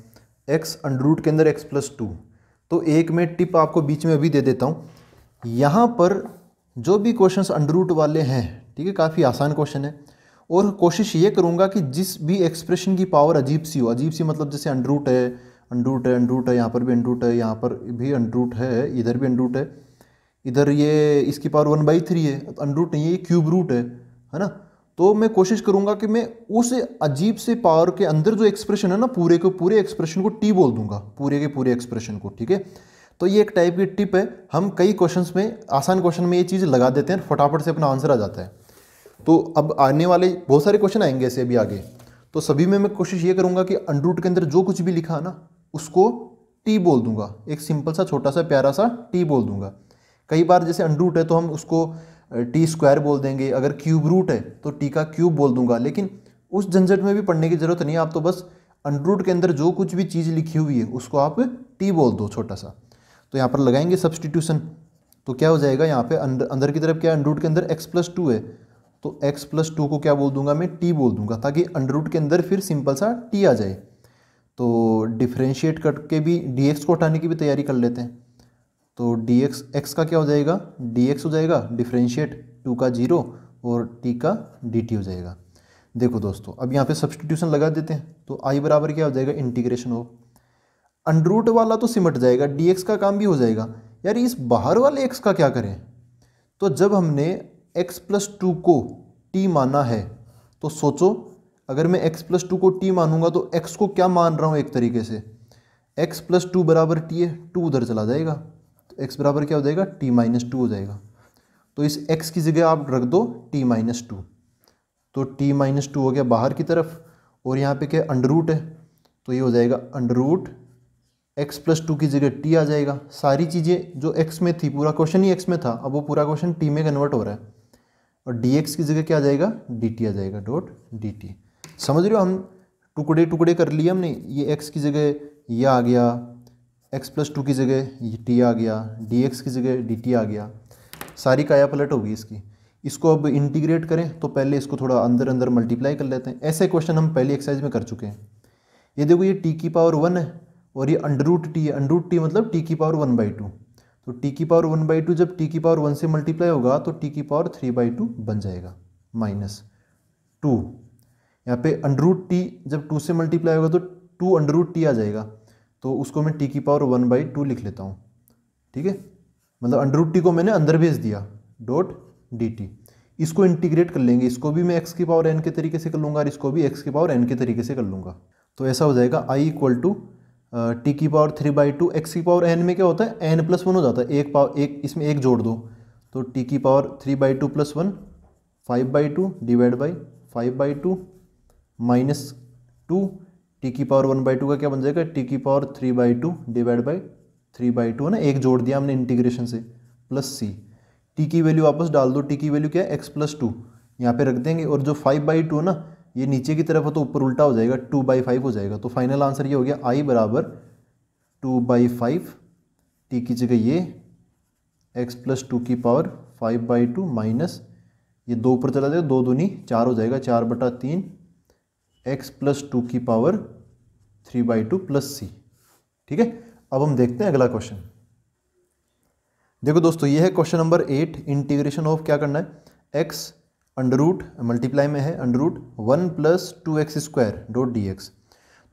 एक्स अंडरूट के अंदर एक्स प्लस टू तो एक में टिप आपको बीच में अभी दे देता हूँ यहाँ पर जो भी क्वेश्चन अंडरूट वाले हैं ठीक है काफ़ी आसान क्वेश्चन है और कोशिश ये करूँगा कि जिस भी एक्सप्रेशन की पावर अजीब सी हो अजीब सी मतलब जैसे अंडरूट है अंडरूट है अंडरूट है यहाँ पर भी अंडरूट है यहाँ पर भी अंडरूट है इधर भी अंडरूट है इधर ये इसकी पावर वन बाई थ्री है तो अंडरूट नहीं है ये क्यूब रूट है है ना तो मैं कोशिश करूँगा कि मैं उस अजीब से पावर के अंदर जो एक्सप्रेशन है ना पूरे के पूरे एक्सप्रेशन को टी बोल दूंगा पूरे के पूरे एक्सप्रेशन को ठीक है तो ये एक टाइप की टिप है हम कई क्वेश्चन में आसान क्वेश्चन में ये चीज़ लगा देते हैं फटाफट से अपना आंसर आ जाता है तो अब आने वाले बहुत सारे क्वेश्चन आएंगे ऐसे अभी आगे तो सभी में मैं कोशिश ये करूँगा कि अंडरूट के अंदर जो कुछ भी लिखा ना उसको टी बोल दूंगा एक सिंपल सा छोटा सा प्यारा सा टी बोल दूंगा कई बार जैसे अंडर रूट है तो हम उसको टी स्क्वायर बोल देंगे अगर क्यूब रूट है तो टी का क्यूब बोल दूंगा लेकिन उस झंझट में भी पढ़ने की ज़रूरत नहीं है आप तो बस अंडर रूट के अंदर जो कुछ भी चीज़ लिखी हुई है उसको आप टी बोल दो छोटा सा तो यहाँ पर लगाएंगे सब्सटीट्यूशन तो क्या हो जाएगा यहाँ पे अंदर अंदर की तरफ क्या अंडर रूट के अंदर एक्स प्लस टू है तो एक्स प्लस टू को क्या बोल दूंगा मैं टी बोल दूंगा ताकि अंडर रूट के अंदर फिर सिंपल सा टी आ जाए तो डिफ्रेंशिएट करके भी डी एक्स को हटाने की भी तैयारी कर लेते हैं तो डी एक्स एक्स का क्या हो जाएगा डी एक्स हो जाएगा डिफ्रेंशिएट टू का जीरो और टी का डी टी हो जाएगा देखो दोस्तों अब यहाँ पे सब्सटीट्यूशन लगा देते हैं तो आई बराबर क्या हो जाएगा इंटीग्रेशन ऑफ अंडरूट वाला तो सिमट जाएगा डी एक्स का काम भी हो जाएगा यार इस बाहर वाले एक्स का क्या करें तो जब हमने एक्स प्लस टू को टी माना है तो सोचो अगर मैं x प्लस टू को t मानूंगा तो x को क्या मान रहा हूँ एक तरीके से x प्लस टू बराबर टी है टू उधर चला जाएगा तो x बराबर क्या हो जाएगा t माइनस टू हो जाएगा तो इस x की जगह आप रख दो t माइनस टू तो t माइनस टू हो गया बाहर की तरफ और यहाँ पे क्या अंडर रूट है तो ये हो जाएगा under root x plus two की जगह टी आ जाएगा सारी चीज़ें जो एक्स में थी पूरा क्वेश्चन ही एक्स में था अब वो पूरा क्वेश्चन टी में कन्वर्ट हो रहा है और डी एक्स की जगह क्या आ जाएगा डी टी आ जाएगा डॉट डी टी समझ रहे हो हम टुकड़े टुकड़े कर लिए हमने ये एक्स की जगह ये आ गया एक्स प्लस टू की जगह ये टी आ गया डी एक्स की जगह डी टी आ गया सारी काया पलट होगी इसकी इसको अब इंटीग्रेट करें तो पहले इसको थोड़ा अंदर अंदर मल्टीप्लाई कर लेते हैं ऐसे क्वेश्चन हम पहली एक्सरसाइज में कर चुके हैं ये देखो ये टी की पावर वन है और ये अंडरूट टी है अंडरूट टी मतलब टी की पावर वन बाई टू तो टी की पावर वन बाई टू जब टी की पावर वन से मल्टीप्लाई होगा तो टी की पावर थ्री बाई टू बन जाएगा माइनस टू यहाँ पे अंडर रूट टी जब टू से मल्टीप्लाई होगा तो टू अंडर रूट टी आ जाएगा तो उसको मैं टी की पावर वन बाई टू लिख लेता हूँ ठीक है मतलब अंडर रूट टी को मैंने अंदर भेज दिया डॉट डी टी इसको इंटीग्रेट कर लेंगे इसको भी मैं एक्स की पावर एन के तरीके से कर लूँगा और इसको भी एक्स की पावर एन के तरीके से कर लूँगा तो ऐसा हो जाएगा आई इक्वल टू टी की power three by two x की पावर एन में क्या होता है एन प्लस वन हो जाता है एक पावर एक इसमें एक जोड़ दो तो टी की power three by two plus one five by two divide by five by two minus two t की पावर वन बाई टू का क्या बन जाएगा टी की power three by two divide by three by two है ना एक जोड़ दिया हमने इंटीग्रेशन से प्लस सी टी की वैल्यू वापस डाल दो टी की वैल्यू क्या है एक्स प्लस टू यहाँ पर रख देंगे और जो फाइव बाई टू है ना ये नीचे की तरफ है तो ऊपर उल्टा हो जाएगा टू बाई फाइव हो जाएगा तो फाइनल आंसर ये हो गया आई बराबर टू बाई फाइव टी की जगह ये एक्स प्लस टू की power five by two minus ये दो ऊपर चला जाएगा दो दूनी चार हो जाएगा चार बटा तीन एक्स प्लस टू की power three by two plus सी ठीक है अब हम देखते हैं अगला क्वेश्चन देखो दोस्तों ये है question number eight integration of क्या करना है एक्स अंडर रूट मल्टीप्लाई में है under root one plus two x square dot D x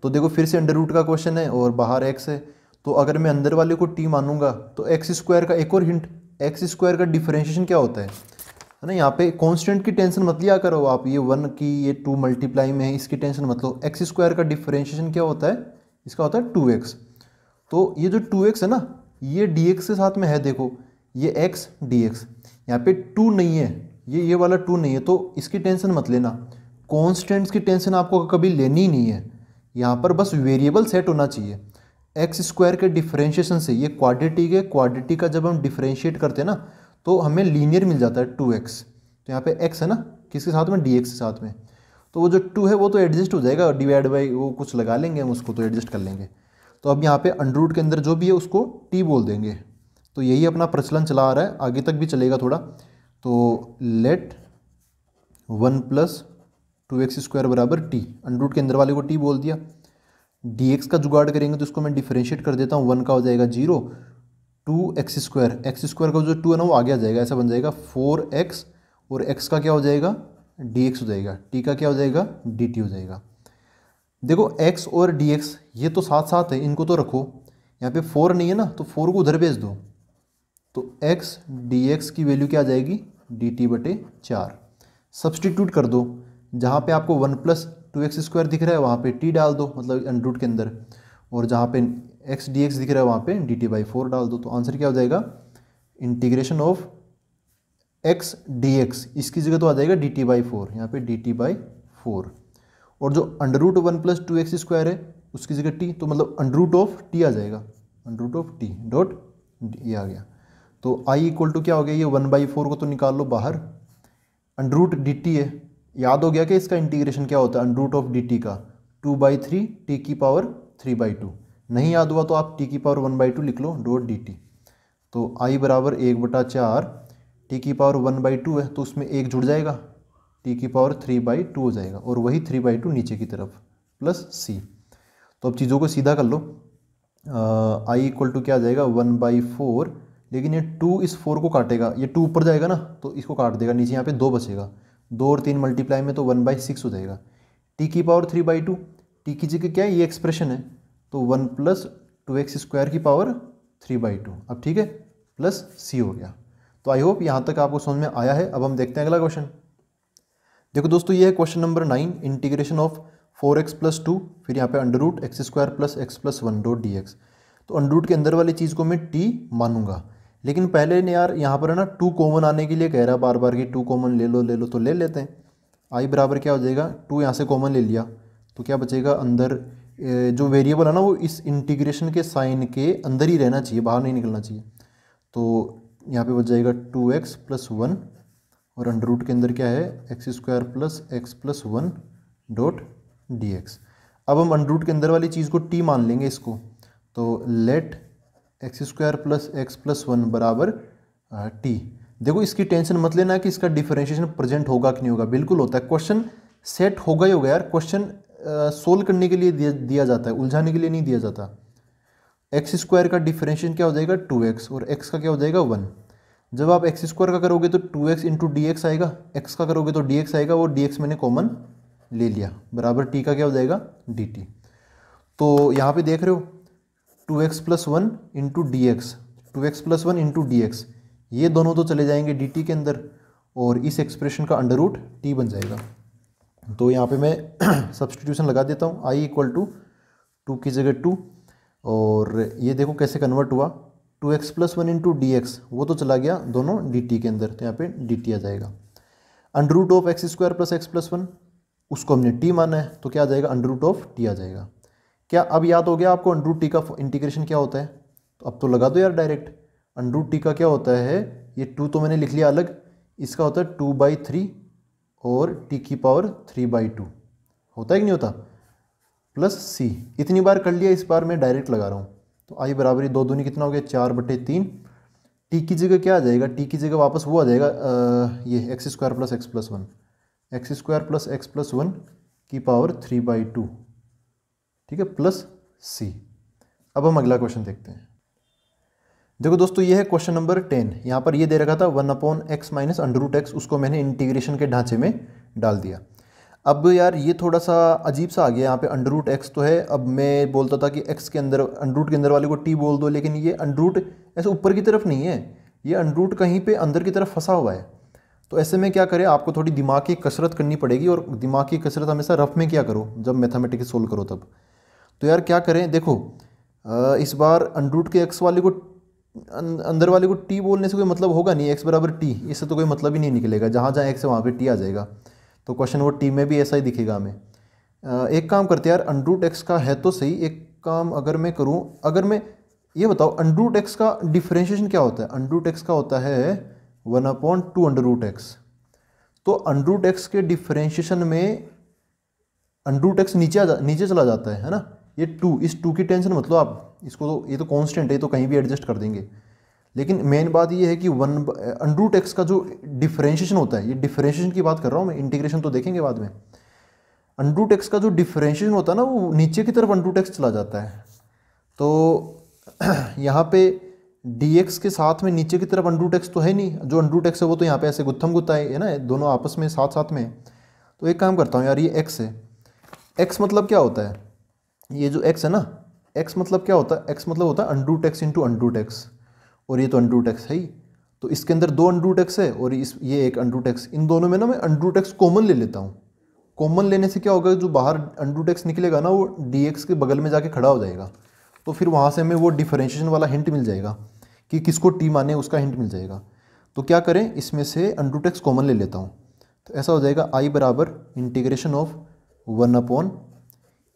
तो देखो फिर से अंडर रूट का क्वेश्चन है और बाहर एक्स है तो अगर मैं अंदर वाले को टी मानूंगा तो एक्स स्क्वायर का एक और हिंट एक्स स्क्वायर का डिफरेंशिएशन क्या होता है है ना यहाँ पे कांस्टेंट की टेंशन मत लिया करो आप ये वन की ये टू मल्टीप्लाई में है इसकी टेंशन मत लो एक्स स्क्वायर का डिफ्रेंशिएशन क्या होता है इसका होता है टू एक्स तो ये जो टू एक्स है ना ये डी एक्स के साथ में है देखो ये एक्स डी एक्स यहाँ पे टू नहीं है ये ये वाला टू नहीं है तो इसकी टेंशन मत लेना कॉन्स्टेंट्स की टेंशन आपको कभी लेनी ही नहीं है यहाँ पर बस वेरिएबल सेट होना चाहिए एक्स स्क्वायर के डिफ्रेंशिएशन से ये क्वाड्रेटिक है क्वाड्रेटिक का जब हम डिफ्रेंशिएट करते हैं ना तो हमें लीनियर मिल जाता है टू एक्स तो यहाँ पे एक्स है ना किसके साथ में डी एक्स के साथ में तो वो जो टू है वो तो एडजस्ट हो जाएगा डिवाइड बाई वो कुछ लगा लेंगे हम उसको तो एडजस्ट कर लेंगे तो अब यहाँ पे अंडरूट के अंदर जो भी है उसको टी बोल देंगे तो यही अपना प्रचलन चला आ रहा है आगे तक भी चलेगा थोड़ा तो let one plus two x square बराबर टी अंडरूट के अंदर वाले को टी बोल दिया डी एक्स का जुगाड़ करेंगे तो इसको मैं डिफ्रेंशिएट कर देता हूँ वन का हो जाएगा zero two x square x square का जो टू है ना वो आगे आ जाएगा ऐसा बन जाएगा फोर एक्स और एक्स का क्या हो जाएगा डी एक्स हो जाएगा टी का क्या हो जाएगा डी टी हो जाएगा देखो एक्स और डी एक्स ये तो साथ साथ है इनको तो रखो यहाँ पे फोर नहीं है ना तो फोर को उधर भेज दो तो एक्स डी एक्स की वैल्यू क्या आ जाएगी डी टी बटे चार सब्सटीट्यूट कर दो जहाँ पे आपको one plus two x square दिख रहा है वहाँ पे टी डाल दो मतलब अंडरूट के अंदर और जहाँ पे एक्स डी एक्स दिख रहा है वहाँ पे डी टी बाई फोर डाल दो तो आंसर क्या हो जाएगा integration of x D x इसकी जगह तो आ जाएगा डी टी बाई फोर यहाँ पे डी टी बाई फोर और जो under root one plus two x square है उसकी जगह टी तो मतलब अंडर रूट ऑफ टी आ जाएगा under root of t dot ये आ गया तो आई इक्वल टू क्या हो गया ये वन बाई फोर को तो निकाल लो बाहर अंडर रूट डी टी है याद हो गया कि इसका इंटीग्रेशन क्या होता है under root of d t का टू बाई थ्री टी की पावर थ्री बाई टू नहीं याद हुआ तो आप टी की पावर वन बाई टू लिख लो डॉट डी टी तो आई बराबर एक बटा चार टी की पावर वन बाई टू है तो उसमें एक जुड़ जाएगा टी की पावर थ्री बाई टू हो जाएगा और वही थ्री बाई टू नीचे की तरफ प्लस सी तो अब चीज़ों को सीधा कर लो आई इक्वल टू क्या आ जाएगा वन बाई फोर लेकिन ये टू इस फोर को काटेगा ये टू ऊपर जाएगा ना तो इसको काट देगा नीचे यहाँ पे दो बचेगा दो और तीन मल्टीप्लाई में तो वन बाई सिक्स हो जाएगा टी की power three by two t की जगह क्या है ये एक्सप्रेशन है तो one plus two x square की पावर थ्री बाई टू अब ठीक है प्लस सी हो गया तो आई होप यहाँ तक आपको समझ में आया है अब हम देखते हैं अगला क्वेश्चन देखो दोस्तों ये है question number nine integration of four x plus two फिर यहाँ पे under root x square plus x plus one dot D x तो अंडर रूट के अंदर वाली चीज़ को मैं टी मानूंगा लेकिन पहले ने यार यहाँ पर है ना टू कॉमन आने के लिए कह रहा बार बार कि टू कॉमन ले लो ले लो तो ले लेते हैं आई बराबर क्या हो जाएगा टू यहाँ से कॉमन ले लिया तो क्या बचेगा अंदर जो वेरिएबल है ना वो इस इंटीग्रेशन के साइन के अंदर ही रहना चाहिए बाहर नहीं निकलना चाहिए तो यहाँ पे बच जाएगा टू एक्स प्लस वन और अंडर रूट के अंदर क्या है x square plus x plus one dot D x अब हम अंडर रूट के अंदर वाली चीज़ को टी मान लेंगे इसको तो let x square plus x plus one बराबर टी देखो इसकी टेंशन मत लेना कि इसका डिफरेंशिएशन प्रेजेंट होगा कि नहीं होगा बिल्कुल होता है क्वेश्चन सेट होगा ही होगा यार क्वेश्चन सोल्व करने के लिए दिया जाता है उलझाने के लिए नहीं दिया जाता एक्स स्क्वायर का डिफरेंशिएशन क्या हो जाएगा टू एक्स और एक्स का क्या हो जाएगा वन जब आप एक्स स्क्वायर का करोगे तो two x into D x आएगा एक्स का करोगे तो डी एक्स आएगा और डी एक्स मैंने कॉमन ले लिया बराबर टी का क्या हो जाएगा डी टी तो यहाँ पे देख रहे हो two x plus one into D x two x plus one into D x ये दोनों तो चले जाएंगे डी टी के अंदर और इस एक्सप्रेशन का अंडर रूट टी बन जाएगा तो यहाँ पे मैं सब्सटीट्यूशन लगा देता हूँ आई इक्वल टू टू की जगह टू और ये देखो कैसे कन्वर्ट हुआ two x plus one into D x वो तो चला गया दोनों डी टी के अंदर तो यहाँ पे डी टी आ जाएगा under root of x square plus x plus one उसको हमने टी माना है तो क्या आ जाएगा अंडर रूट ऑफ टी आ जाएगा क्या अब याद हो गया आपको अंडर रूट टी का इंटीग्रेशन क्या होता है तो अब तो लगा दो यार डायरेक्ट अंडर रूट टी का क्या होता है ये टू तो मैंने लिख लिया अलग इसका होता है टू बाई थ्री और टी की पावर थ्री बाई टू होता है कि नहीं होता प्लस सी इतनी बार कर लिया इस बार मैं डायरेक्ट लगा रहा हूँ तो आई बराबरी दो दूनी कितना हो गया चार बटे तीन टी की जगह क्या आ जाएगा टी की जगह वापस वो आ जाएगा आ, ये x square plus x plus one x square plus x plus one की पावर थ्री बाई टू ठीक है प्लस सी अब हम अगला क्वेश्चन देखते हैं देखो दोस्तों ये है क्वेश्चन नंबर टेन यहाँ पर ये दे रखा था one upon x minus under root x उसको मैंने इंटीग्रेशन के ढांचे में डाल दिया अब यार ये थोड़ा सा अजीब सा आ गया यहाँ पे अंडरूट एक्स तो है अब मैं बोलता था कि एक्स के अंदर अंडरूट के अंदर वाले को टी बोल दो लेकिन ये अंडरूट ऐसे ऊपर की तरफ नहीं है ये अंडरूट कहीं पर अंदर की तरफ फंसा हुआ है तो ऐसे में क्या करें आपको थोड़ी दिमाग की कसरत करनी पड़ेगी और दिमाग की कसरत हमेशा रफ में क्या करो जब मैथमेटिक्स सोल्व करो तब तो यार क्या करें देखो इस बार अंडरूट के एक्स वाले को अं-, अंदर वाले को टी बोलने से कोई मतलब होगा नहीं एक्स बराबर टी इससे तो कोई मतलब ही नहीं निकलेगा जहाँ जहाँ एक्स है वहाँ पर टी आ जाएगा तो क्वेश्चन वो टी में भी ऐसा ही दिखेगा हमें एक काम करते यार अनरूट एक्स का है तो सही एक काम अगर मैं करूँ अगर मैं ये बताओ अनरूट एक्स का डिफ्रेंशिएशन क्या होता है अनरूट एक्स का होता है one upon two under root x तो अंडरूट एक्स के डिफ्रेंशिएशन में अंडरूट एक्स नीचे आ जा नीचे चला जाता है है ना ये टू इस टू की टेंशन मतलब आप इसको तो ये तो कांस्टेंट है तो कहीं भी एडजस्ट कर देंगे लेकिन मेन बात ये है कि वन अंडरूट एक्स का जो डिफ्रेंशिएशन होता है ये डिफ्रेंशिएशन की बात कर रहा हूँ मैं इंटीग्रेशन तो देखेंगे बाद में अंडरूट एक्स का जो डिफ्रेंशिएशन होता है ना वो नीचे की तरफ अंडरूट एक्स चला जाता है तो यहाँ पे डी एक्स के साथ में नीचे की तरफ अंडरूट एक्स तो है नहीं जो अंडरूट एक्स है वो तो यहाँ पे ऐसे गुत्थम गुत्ता है ना दोनों आपस में साथ साथ में तो एक काम करता हूँ यार ये एक्स है एक्स मतलब क्या होता है ये जो एक्स है ना एक्स मतलब क्या होता है एक्स मतलब होता है under root x into under root x और ये तो अंडू टैक्स है ही तो इसके अंदर दो अंडू टैक्स है और इस ये एक अंडू टैक्स इन दोनों में ना मैं अंडू टैक्स कॉमन ले लेता हूँ कॉमन लेने से क्या होगा जो बाहर अंडू टैक्स निकलेगा ना वो डी एक्स के बगल में जाके खड़ा हो जाएगा तो फिर वहाँ से हमें वो डिफरेंशिएशन वाला हिंट मिल जाएगा कि किसको टी माने उसका हिंट मिल जाएगा तो क्या करें इसमें से अंडू टैक्स कॉमन ले लेता हूँ तो ऐसा हो जाएगा आई बराबर इंटीग्रेशन ऑफ वन अपॉन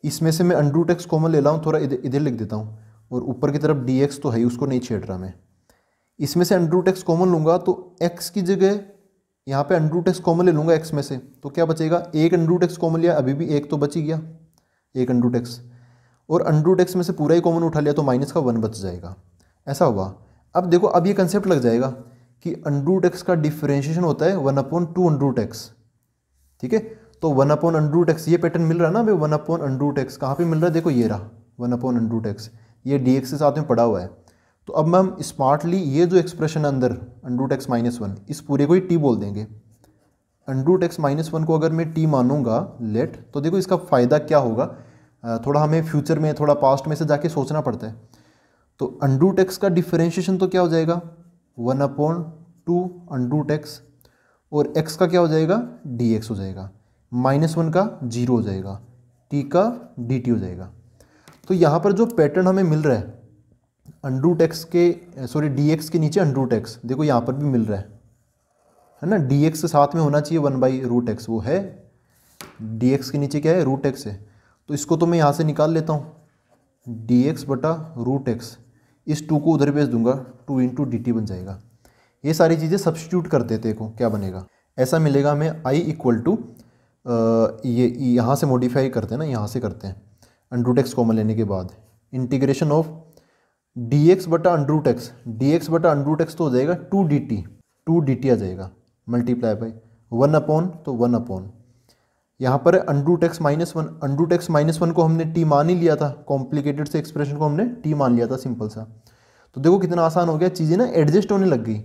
इसमें से मैं अंडरूट एक्स कॉमन ले लाऊँ थोड़ा इधर इधर लिख देता हूँ और ऊपर की तरफ डी एक्स तो है उसको नहीं छेड़ रहा मैं इसमें से अंडरूट एक्स कॉमन लूँगा तो एक्स की जगह यहाँ पे अंडरूट एक्स कॉमन ले लूँगा एक्स में से तो क्या बचेगा एक अंडरूट एक्स कॉमन लिया अभी भी एक तो बच ही गया एक अंडरूट एक्स और अंडरूट एक्स में से पूरा ही कॉमन उठा लिया तो माइनस का वन बच जाएगा ऐसा होगा अब देखो अब ये कंसेप्ट लग जाएगा कि अंडरूट एक्स का डिफ्रेंशिएशन होता है one upon two under root x ठीक है तो वन अपॉन अंडरूट एक्स ये पैटर्न मिल रहा है ना अभी वन अपॉन अंडरूट एक्स कहाँ पर मिल रहा है देखो ये रहा वन अपॉन अंडरूट एक्स ये डी एक्स के साथ में पड़ा हुआ है तो अब मैम स्मार्टली ये जो एक्सप्रेशन है अंदर अंडरूट एक्स माइनस वन इस पूरे को ही टी बोल देंगे अंडरूट एक्स माइनस वन को अगर मैं टी मानूंगा लेट तो देखो इसका फ़ायदा क्या होगा थोड़ा हमें फ्यूचर में थोड़ा पास्ट में से जाके सोचना पड़ता है तो अंडरूट एक्स का डिफ्रेंशिएशन तो क्या हो जाएगा one upon two under root x और एक्स का क्या हो जाएगा डी एक्स हो जाएगा माइनस वन का जीरो हो जाएगा टी का डी टी हो जाएगा तो यहाँ पर जो पैटर्न हमें मिल रहा है अंडरूट एक्स के सॉरी डी एक्स के नीचे अंडरूट एक्स देखो यहाँ पर भी मिल रहा है है ना डी एक्स साथ में होना चाहिए वन बाई रूट एक्स वो है डी एक्स के नीचे क्या है रूट एक्स है तो इसको तो मैं यहाँ से निकाल लेता हूँ डी एक्स बटा रूट एक्स इस टू को उधर भेज दूंगा टू इंटू डी टी बन जाएगा ये सारी चीज़ें सब्सिट्यूट कर देते को क्या बनेगा ऐसा मिलेगा हमें आई इक्वल टू ये यहाँ से मॉडिफाई करते हैं ना यहाँ से करते हैं अंडरू टैक्स कॉमन लेने के बाद इंटीग्रेशन ऑफ डी एक्स बटा अंडरू टैक्स डी एक्स बटा अंडरू टैक्स तो हो जाएगा two d t two d t आ जाएगा मल्टीप्लाई बाई वन अपॉन तो वन अपॉन यहाँ पर under root x minus one under root x minus one को हमने टी मान ही लिया था कॉम्प्लिकेटेड से एक्सप्रेशन को हमने टी मान लिया था सिंपल सा तो देखो कितना आसान हो गया चीज़ें ना एडजस्ट होने लग गई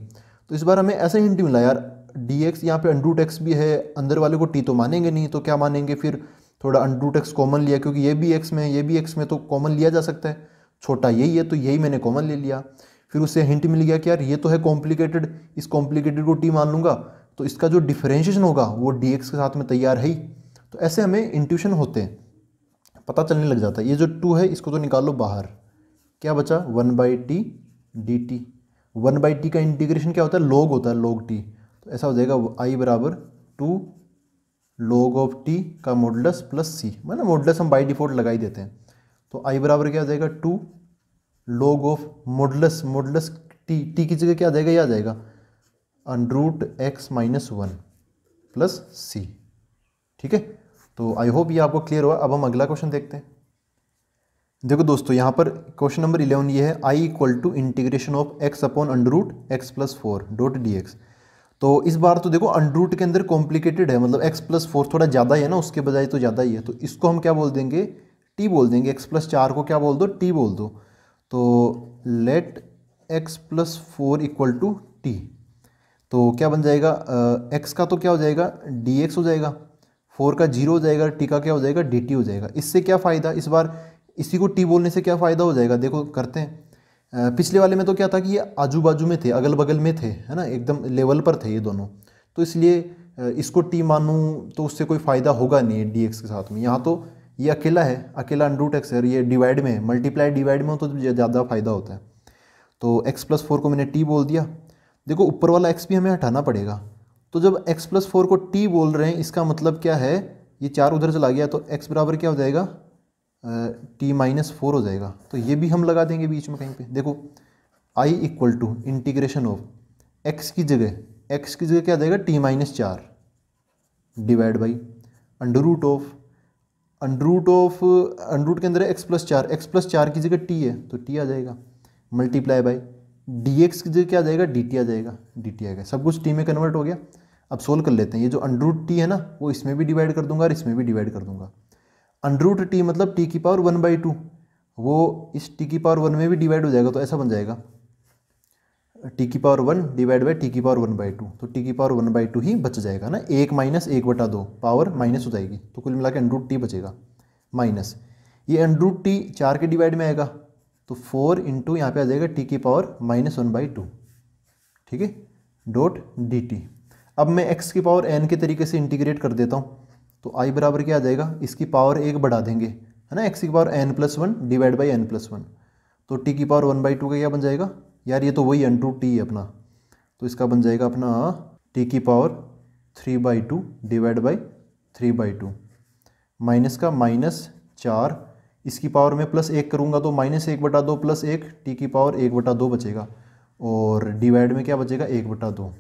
तो इस बार हमें ऐसा हिंट मिला यार डी एक्स यहाँ पर अंड्रूट एक्स भी है अंदर वाले को टी तो मानेंगे नहीं तो क्या मानेंगे फिर थोड़ा अंडरूट एक्स कॉमन लिया क्योंकि ये भी एक्स में ये भी एक्स में तो कॉमन लिया जा सकता है छोटा यही है तो यही मैंने कॉमन ले लिया फिर उससे हिंट मिल गया कि यार ये तो है कॉम्प्लिकेटेड इस कॉम्प्लिकेटेड को टी मान लूँगा तो इसका जो डिफ्रेंशिएशन होगा वो डी एक्स के साथ में तैयार है ही तो ऐसे हमें इंट्यूशन होते हैं पता चलने लग जाता है ये जो टू है इसको तो निकालो बाहर क्या बचा one by t d t one by T का इंटीग्रेशन क्या होता है लॉग होता है लॉग टी तो ऐसा हो जाएगा आई बराबर टू लोग ऑफ टी का मोडलस प्लस सी मतलब मोडलस हम बाई डिफॉल्ट लगा ही देते हैं तो आई बराबर क्या आ जाएगा two log of modulus modulus t t की जगह क्या आ जाएगा यह आ जाएगा under root x minus one plus सी ठीक है तो आई होप ये आपको क्लियर हुआ अब हम अगला क्वेश्चन देखते हैं देखो दोस्तों यहाँ पर क्वेश्चन नंबर इलेवन ये है I equal to integration of x upon under root x plus four dot D x तो इस बार तो देखो अंडरूट के अंदर कॉम्प्लिकेटेड है मतलब एक्स प्लस फोर थोड़ा ज़्यादा ही है ना उसके बजाय तो ज़्यादा ही है तो इसको हम क्या बोल देंगे टी बोल देंगे एक्स प्लस चार को क्या बोल दो टी बोल दो तो let x plus four equal to t तो क्या बन जाएगा एक्स का तो क्या हो जाएगा डी एक्स हो जाएगा फोर का जीरो हो जाएगा टी का क्या हो जाएगा डी टी हो जाएगा इससे क्या फ़ायदा इस बार इसी को टी बोलने से क्या फ़ायदा हो जाएगा देखो करते हैं पिछले वाले में तो क्या था कि ये आजू बाजू में थे अगल बगल में थे है ना एकदम लेवल पर थे ये दोनों तो इसलिए इसको टी मानूँ तो उससे कोई फ़ायदा होगा नहीं डी एक्स के साथ में यहाँ तो ये अकेला है अकेला अंड्रूट एक्स है ये डिवाइड में है मल्टीप्लाई डिवाइड में हो तो ज़्यादा फ़ायदा होता है तो एक्स प्लस फोर को मैंने टी बोल दिया देखो ऊपर वाला एक्स भी हमें हटाना पड़ेगा तो जब एक्स प्लस फोर को टी बोल रहे हैं इसका मतलब क्या है ये चार उधर चला गया तो एक्स बराबर क्या हो जाएगा टी माइनस फोर हो जाएगा तो ये भी हम लगा देंगे बीच में कहीं पे देखो I equal to integration of x की जगह एक्स की जगह क्या जाएगा टी माइनस चार divide by under root of under root of under root के अंदर एक्स प्लस चार एक्स प्लस चार की जगह टी है तो टी आ जाएगा मल्टीप्लाई बाई डी एक्स की जगह क्या आ जाएगा डी टी आ जाएगा डी टी आ गया सब कुछ टी में कन्वर्ट हो गया अब सोल्व कर लेते हैं ये जो अंडर रूट टी है ना वो इसमें भी डिवाइड कर दूंगा और इसमें भी डिवाइड कर दूंगा अंडरूट टी मतलब टी की पावर वन बाई टू वो इस टी की पावर वन में भी डिवाइड हो जाएगा तो ऐसा बन जाएगा टी की power one divide by t की पावर वन बाई टू तो टी की पावर वन बाई टू ही बच जाएगा ना एक माइनस एक बटा दो पावर माइनस हो जाएगी तो कुल मिला के अनरूट टी बचेगा माइनस ये अंडरूट टी चार के डिवाइड में आएगा तो फोर इंटू यहाँ पर आ जाएगा टी की power minus one by two ठीक है डॉट डी टी अब मैं एक्स की पावर एन के तरीके से इंटीग्रेट कर देता हूँ तो आई बराबर क्या आ जाएगा इसकी पावर एक बढ़ा देंगे है ना एक्स की power n plus one divide by n plus one तो टी की पावर वन बाई टू का क्या बन जाएगा यार ये तो वही एन टू टी है अपना तो इसका बन जाएगा अपना टी की power three by two divide by three by two minus का माइनस चार इसकी पावर में प्लस एक करूँगा तो माइनस एक बटा दो प्लस एक टी की पावर एक बटा दो बचेगा और डिवाइड में क्या बचेगा एक बटा दो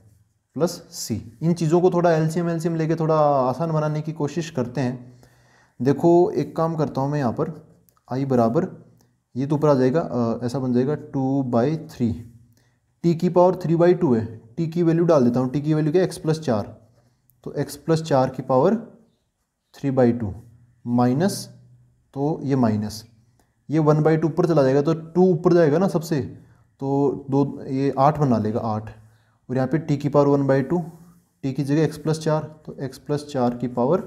प्लस सी इन चीज़ों को थोड़ा एलसीएम एलसीएम लेके थोड़ा आसान बनाने की कोशिश करते हैं देखो एक काम करता हूँ मैं यहाँ पर आई बराबर ये तो ऊपर आ जाएगा आ, ऐसा बन जाएगा टू बाई थ्री टी की पावर थ्री बाई टू है टी की वैल्यू डाल देता हूँ टी की वैल्यू क्या एक्स प्लस चार तो एक्स प्लस चार की power three by two minus तो ये माइनस ये वन बाई टू ऊपर चला जाएगा तो टू ऊपर जाएगा ना सबसे तो दो ये आठ बना लेगा आठ और यहाँ पे टी की power one by two t की जगह एक्स प्लस चार तो एक्स प्लस चार की power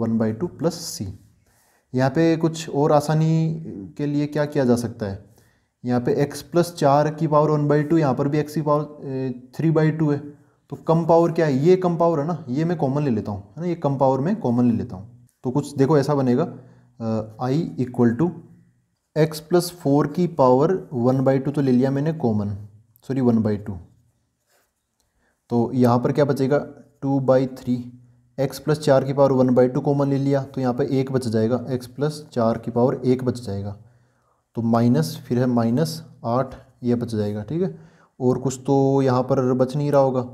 one by two plus c यहाँ पे कुछ और आसानी के लिए क्या किया जा सकता है यहाँ पे एक्स प्लस चार की पावर वन बाई टू यहाँ पर भी एक्स की पावर थ्री बाई टू है तो कम पावर क्या है ये कम पावर है ना ये मैं कॉमन ले लेता हूँ है ना ये कम पावर में कॉमन ले लेता हूँ तो कुछ देखो ऐसा बनेगा I equal to x plus four की पावर वन बाई टू तो ले लिया मैंने common sorry one by two तो यहाँ पर क्या बचेगा two by three x plus चार की power one by two common ले लिया तो यहाँ पर एक बच जाएगा एक्स प्लस चार की पावर एक बच जाएगा तो माइनस फिर है माइनस आठ ये बच जाएगा ठीक है और कुछ तो यहाँ पर बच नहीं रहा होगा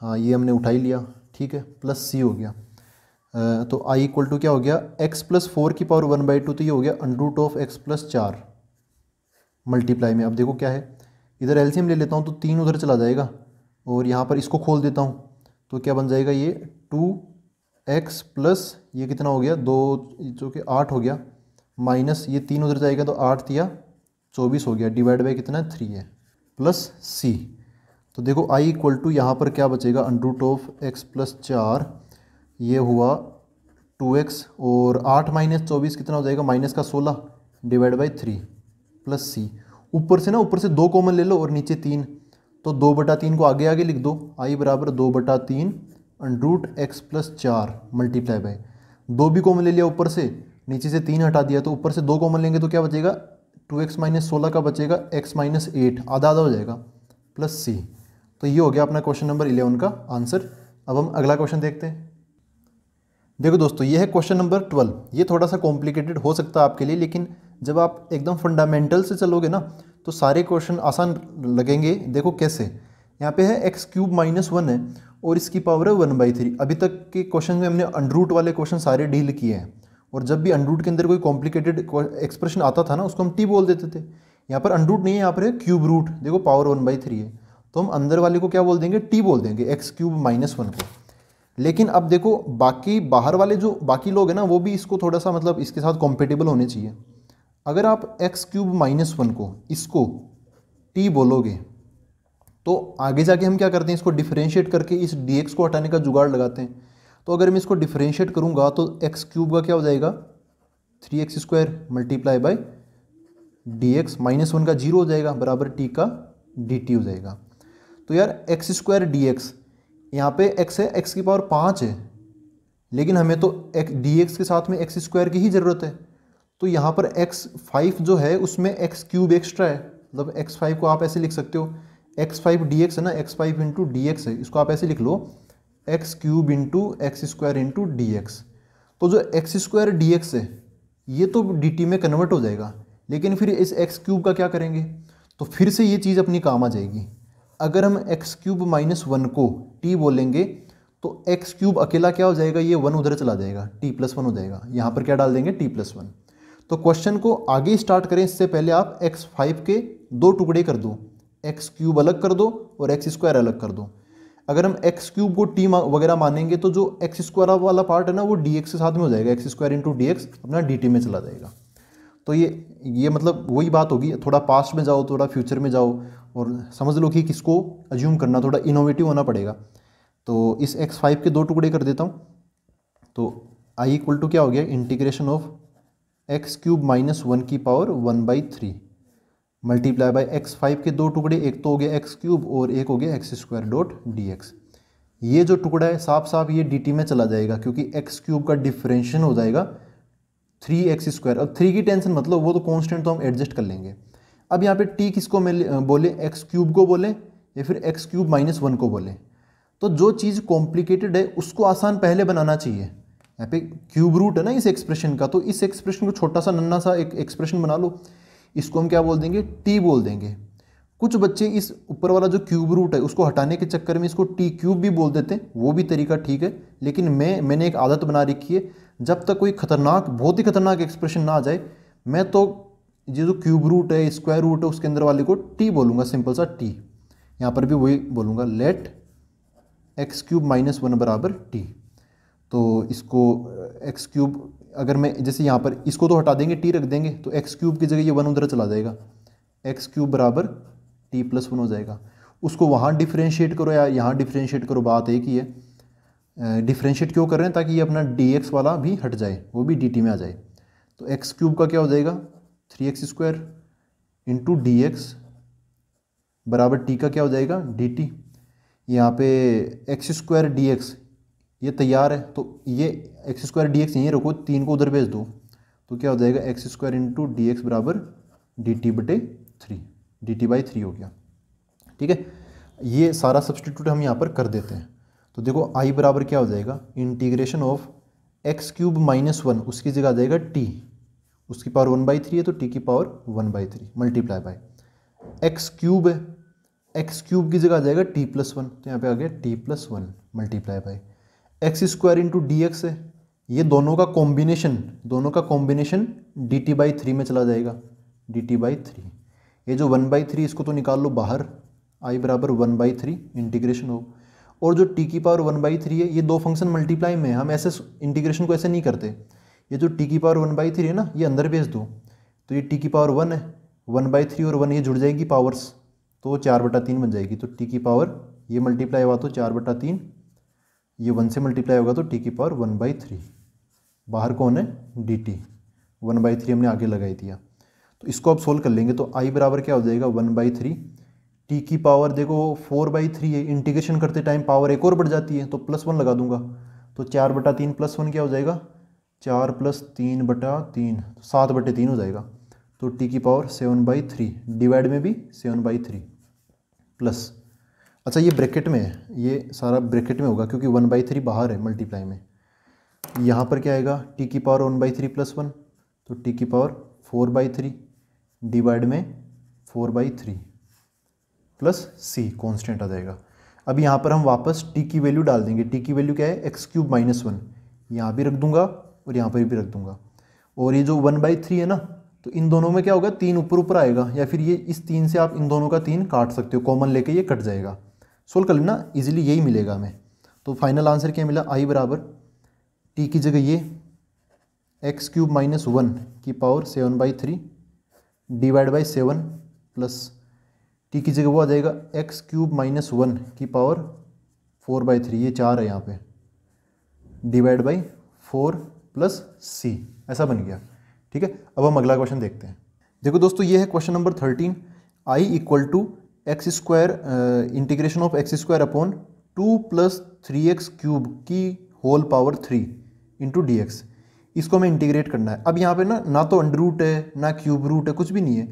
हाँ ये हमने उठा ही लिया ठीक है प्लस सी हो गया आ, तो आई इक्वल टू क्या हो गया एक्स प्लस फोर की पावर वन बाई टू तो ये हो गया अंडरूट ऑफ एक्स प्लस चार मल्टीप्लाई में अब देखो क्या है इधर एल्सीएम ले लेता हूँ तो तीन उधर चला जाएगा और यहाँ पर इसको खोल देता हूँ तो क्या बन जाएगा ये टू एक्स प्लस ये कितना हो गया दो जो कि आठ हो गया माइनस ये तीन उधर जाएगा तो आठ दिया चौबीस हो गया डिवाइड बाई कितना है थ्री है प्लस सी तो देखो आई इक्वल टू यहाँ पर क्या बचेगा अंडरूट ऑफ एक्स प्लस चार ये हुआ टू एक्स और आठ माइनस चौबीस कितना हो जाएगा माइनस का सोलह divide by three plus c ऊपर से ना ऊपर से दो कॉमन ले लो और नीचे तीन तो दो बटा तीन को आगे आगे लिख दो आई बराबर दो बटा तीन रूट एक्स प्लस चार मल्टीप्लाई बाय दो भी कॉमन ले लिया ऊपर से नीचे से तीन हटा दिया तो ऊपर से दो कॉमन लेंगे तो क्या बचेगा टू एक्स माइनस सोलह का बचेगा एक्स माइनस एट आधा आधा हो जाएगा प्लस सी तो ये हो गया अपना क्वेश्चन नंबर इलेवन का आंसर अब हम अगला क्वेश्चन देखते हैं देखो दोस्तों ये है क्वेश्चन नंबर ट्वेल्व ये थोड़ा सा कॉम्प्लिकेटेड हो सकता है आपके लिए लेकिन जब आप एकदम फंडामेंटल से चलोगे ना तो सारे क्वेश्चन आसान लगेंगे देखो कैसे यहाँ पे है एक्स क्यूब माइनस वन है और इसकी पावर है वन बाई थ्री अभी तक के क्वेश्चन में हमने अंडरूट वाले क्वेश्चन सारे डील किए हैं और जब भी अंडरूट के अंदर कोई कॉम्प्लिकेटेड एक्सप्रेशन आता था ना उसको हम टी बोल देते थे यहाँ पर अंडरूट नहीं है यहाँ पर है क्यूब रूट देखो पावर वन बाई थ्री है तो हम अंदर वाले को क्या बोल देंगे टी बोल देंगे एक्स क्यूब माइनस वन को लेकिन अब देखो बाकी बाहर वाले जो बाकी लोग हैं ना वो भी इसको थोड़ा सा मतलब इसके साथ कॉम्पेटेबल होने चाहिए अगर आप एक्स क्यूब माइनस वन को इसको टी बोलोगे तो आगे जाके हम क्या करते हैं इसको डिफ्रेंशिएट करके इस डी को हटाने का जुगाड़ लगाते हैं तो अगर मैं इसको डिफ्रेंशिएट करूँगा तो एक्स क्यूब का क्या हो जाएगा three x square multiply by d x minus one का जीरो हो जाएगा बराबर टी का डी टी हो जाएगा तो यार एक्स स्क्वायर डी एक्स यहाँ पे एक्स है एक्स की पावर पाँच है लेकिन हमें तो डी एक्स के साथ में एक्स स्क्वायर की ही ज़रूरत है तो यहाँ पर एक्स फाइव जो है उसमें एक्स क्यूब एक्स्ट्रा है मतलब एक्स फाइव को आप ऐसे लिख सकते हो एक्स फाइव डी एक्स है ना x five into D x है इसको आप ऐसे लिख लो x cube into x square into D x तो जो एक्स स्क्वायर डी एक्स है ये तो डी टी में कन्वर्ट हो जाएगा लेकिन फिर इस एक्स क्यूब का क्या करेंगे तो फिर से ये चीज़ अपनी काम आ जाएगी अगर हम एक्स क्यूब माइनस वन को टी बोलेंगे तो एक्स क्यूब अकेला क्या हो जाएगा ये वन उधर चला जाएगा टी प्लस वन हो जाएगा यहाँ पर क्या डाल देंगे टी प्लस वन तो क्वेश्चन को आगे स्टार्ट करें इससे पहले आप एक्स फाइव के दो टुकड़े कर दो एक्स क्यूब अलग कर दो और एक्स स्क्वायर अलग कर दो अगर हम एक्स क्यूब को टी वगैरह मानेंगे तो जो एक्स स्क्वायर वाला पार्ट है ना वो डी एक्स के साथ में हो जाएगा x square into D x अपना डी टी में चला जाएगा तो ये ये मतलब वही बात होगी थोड़ा पास्ट में जाओ थोड़ा फ्यूचर में जाओ और समझ लो कि किसको अज्यूम करना थोड़ा इनोवेटिव होना पड़ेगा तो इस एक्स फाइव के दो टुकड़े कर देता हूँ तो आई इक्वल टू क्या हो गया integration of x cube minus one की power one by three multiply by x five के दो टुकड़े एक तो हो गया एक्स क्यूब और एक हो गया x square dot D x ये जो टुकड़ा है साफ साफ ये डी टी में चला जाएगा क्योंकि एक्स क्यूब का डिफ्रेंशन हो जाएगा थ्री एक्स स्क्वायर अब थ्री की टेंशन मतलब वो तो कॉन्स्टेंट तो हम एडजस्ट कर लेंगे अब यहाँ पे टी किसको बोले एक्स क्यूब को बोले या फिर एक्स क्यूब माइनस वन को बोले तो जो चीज़ कॉम्प्लिकेटेड है उसको आसान पहले बनाना चाहिए यहाँ पे क्यूब रूट है ना इस एक्सप्रेशन का तो इस एक्सप्रेशन को छोटा सा नन्ना सा एक एक्सप्रेशन बना लो इसको हम क्या बोल देंगे टी बोल देंगे कुछ बच्चे इस ऊपर वाला जो क्यूब रूट है उसको हटाने के चक्कर में इसको टी क्यूब भी बोल देते हैं वो भी तरीका ठीक है लेकिन मैं मैंने एक आदत बना रखी है जब तक कोई खतरनाक बहुत ही खतरनाक एक्सप्रेशन ना आ जाए मैं तो ये जो क्यूब रूट है स्क्वायर रूट है उसके अंदर वाले को टी बोलूँगा सिंपल सा टी यहाँ पर भी वही बोलूँगा let x cube minus one बराबर टी तो इसको एक्स क्यूब अगर मैं जैसे यहाँ पर इसको तो हटा देंगे टी रख देंगे तो एक्स क्यूब की जगह ये वन उधर चला जाएगा एक्स क्यूब बराबर टी प्लस वन हो जाएगा उसको वहाँ डिफ्रेंशिएट करो या यहाँ डिफ्रेंशिएट करो बात एक ही है डिफ्रेंशिएट क्यों कर रहे हैं ताकि ये अपना डी एक्स वाला भी हट जाए वो भी डी टी में आ जाए तो एक्स क्यूब का क्या हो जाएगा three x square into D x बराबर टी का क्या हो जाएगा डी टी यहाँ पे एक्स स्क्वायर डी एक्स ये तैयार है तो ये एक्स स्क्वायर डी एक्स यहीं रखो तीन को उधर भेज दो तो क्या हो जाएगा x square into D x बराबर डी टी बटे three d T by three हो गया ठीक है ये सारा सब्सटीट्यूट हम यहाँ पर कर देते हैं तो देखो आई बराबर क्या हो जाएगा integration of x cube minus one उसकी जगह आ जाएगा टी उसकी पावर वन बाई थ्री है तो टी की power one by three multiply by x cube है एक्स क्यूब की जगह आ जाएगा टी प्लस वन तो यहाँ पे आ गया t plus one multiply by x square into D x है ये दोनों का कॉम्बिनेशन दोनों का combination d T by three में चला जाएगा डी टी बाई थ्री ये जो वन बाई थ्री इसको तो निकाल लो बाहर आई बराबर वन बाई थ्री इंटीग्रेशन हो और जो टी की पावर वन बाई थ्री है ये दो फंक्शन मल्टीप्लाई में हम ऐसे इंटीग्रेशन को ऐसे नहीं करते ये जो टी की पावर वन बाई थ्री है ना ये अंदर भेज दो तो ये टी की पावर वन है वन बाई थ्री और वन ये जुड़ जाएगी पावर्स तो चार बटा तीन बन जाएगी तो टी की पावर ये मल्टीप्लाई हुआ तो चार बटा तीन ये वन से मल्टीप्लाई होगा तो टी की पावर वन बाई थ्री बाहर कौन है d t one by three हमने आगे लगाई दिया तो इसको आप सोल्व कर लेंगे तो आई बराबर क्या हो जाएगा वन बाई थ्री टी की पावर देखो फोर बाई थ्री है इंटीग्रेशन करते टाइम पावर एक और बढ़ जाती है तो प्लस वन लगा दूंगा तो चार बटा तीन प्लस वन क्या हो जाएगा चार प्लस तीन बटा तीन तो सात बटे तीन हो जाएगा तो टी की power seven by three divide में भी सेवन बाई थ्री प्लस अच्छा ये ब्रैकेट में है ये सारा ब्रैकेट में होगा क्योंकि वन बाई थ्री बाहर है मल्टीप्लाई में यहाँ पर क्या आएगा टी की power one by three plus one तो टी की power four by three divide में four by three plus c constant आ जाएगा अब यहाँ पर हम वापस टी की वैल्यू डाल देंगे टी की वैल्यू क्या है एक्स क्यूब माइनस वन यहाँ भी रख दूंगा और यहाँ पर भी रख दूंगा और ये जो वन बाई थ्री है ना तो इन दोनों में क्या होगा तीन ऊपर ऊपर आएगा या फिर ये इस तीन से आप इन दोनों का तीन काट सकते हो कॉमन लेके ये कट जाएगा सोल्व कर लेना ईजिली यही मिलेगा हमें तो फाइनल आंसर क्या मिला आई बराबर टी की जगह ये एक्स क्यूब माइनस वन की power seven by three divide by seven plus t की जगह वो आ जाएगा एक्स क्यूब माइनस वन की पावर फोर बाई थ्री ये चार है यहाँ पे divide by four plus c ऐसा बन गया ठीक है अब हम अगला क्वेश्चन देखते हैं देखो दोस्तों ये है question number thirteen I equal to x square integration of x square upon two plus three x cube की whole power three into D x इसको हमें इंटीग्रेट करना है अब यहाँ पे ना ना तो अंडर रूट है ना क्यूब रूट है कुछ भी नहीं है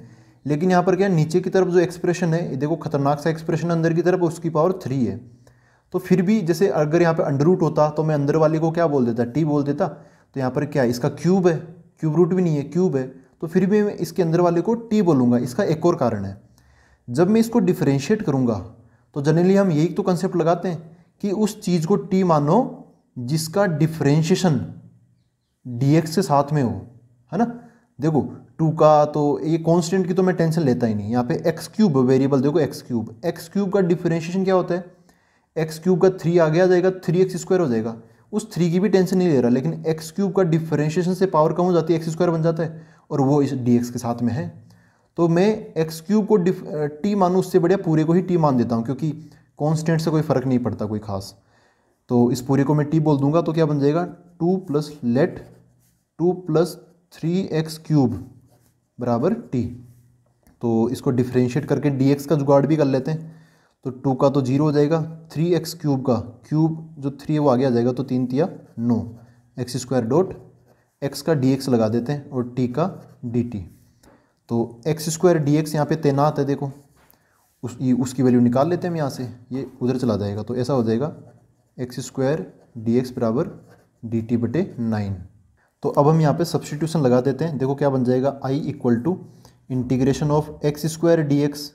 लेकिन यहाँ पर क्या नीचे की तरफ जो एक्सप्रेशन है देखो खतरनाक सा एक्सप्रेशन अंदर की तरफ उसकी पावर थ्री है तो फिर भी जैसे अगर यहाँ पे अंडर रूट होता तो मैं अंदर वाले को क्या बोल देता टी बोल देता तो यहाँ पर क्या इसका क्यूब है क्यूब रूट भी नहीं है क्यूब है तो फिर भी मैं इसके अंदर वाले को टी बोलूँगा इसका एक और कारण है जब मैं इसको डिफ्रेंशिएट करूँगा तो जनरली हम यही तो कंसेप्ट लगाते हैं कि उस चीज़ को टी मानो जिसका डिफ्रेंशिएशन डी एक्स के साथ में हो है ना देखो टू का तो ये कांस्टेंट की तो मैं टेंशन लेता ही नहीं यहाँ पे एक्स क्यूब वेरिएबल देखो एक्स क्यूब एक्स क्यूब का डिफ्रेंशिएशन क्या होता है एक्स क्यूब का थ्री आगे आ जाएगा थ्री एक्स स्क्वायर हो जाएगा उस थ्री की भी टेंशन नहीं ले रहा लेकिन एक्स क्यूब का डिफ्रेंशिएशन से पावर कम हो जाती है एक्स स्क्वायर बन जाता है और वो इस डी एक्स के साथ में है तो मैं एक्स क्यूब को डिफ टी मानूँ उससे बढ़िया पूरे को ही टी मान देता हूँ क्योंकि कॉन्स्टेंट से कोई फ़र्क नहीं पड़ता कोई खास तो इस पूरे को मैं टी बोल दूंगा तो क्या बन जाएगा two plus let two plus three x cube बराबर टी तो इसको डिफ्रेंशिएट करके डी एक्स का जुगाड़ भी कर लेते हैं तो टू का तो जीरो हो जाएगा थ्री एक्स क्यूब का क्यूब जो थ्री है वो आगे आ जाएगा तो तीन तिया नो एक्स स्क्वायर डॉट एक्स का डी एक्स लगा देते हैं और टी का डी टी तो एक्स स्क्वायर डी एक्स यहाँ पर तैनात है देखो उस ये उसकी वैल्यू निकाल लेते हैं हम यहाँ से ये उधर चला जाएगा तो ऐसा हो जाएगा एक्स स्क्वायर डी एक्स बराबर डी टी बटे नाइन तो अब हम यहाँ पे सब्सटीट्यूशन लगा देते हैं देखो क्या बन जाएगा I equal to integration of x square d x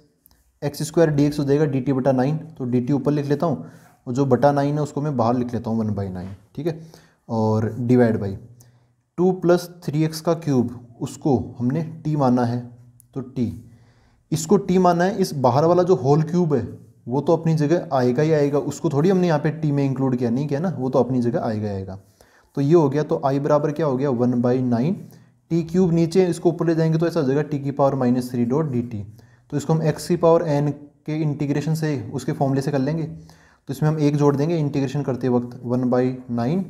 x square d x हो जाएगा डी टी बटा नाइन तो डी टी ऊपर लिख लेता हूँ और जो बटा नाइन है उसको मैं बाहर लिख लेता हूँ वन बाई नाइन ठीक है और divide by two plus three x का क्यूब उसको हमने टी माना है तो टी इसको टी माना है इस बाहर वाला जो होल क्यूब है वो तो अपनी जगह आएगा ही आएगा उसको थोड़ी हमने यहाँ पे टी में इंक्लूड किया नहीं किया ना वो तो अपनी जगह आएगा आएगा तो ये हो गया तो आई बराबर क्या हो गया one by nine t cube नीचे इसको ऊपर ले जाएंगे तो ऐसा हो जाएगा टी की power minus three dot d t तो इसको हम एक्स की पावर एन के इंटीग्रेशन से उसके फॉर्मूले से कर लेंगे तो इसमें हम एक जोड़ देंगे इंटीग्रेशन करते वक्त वन बाई नाइन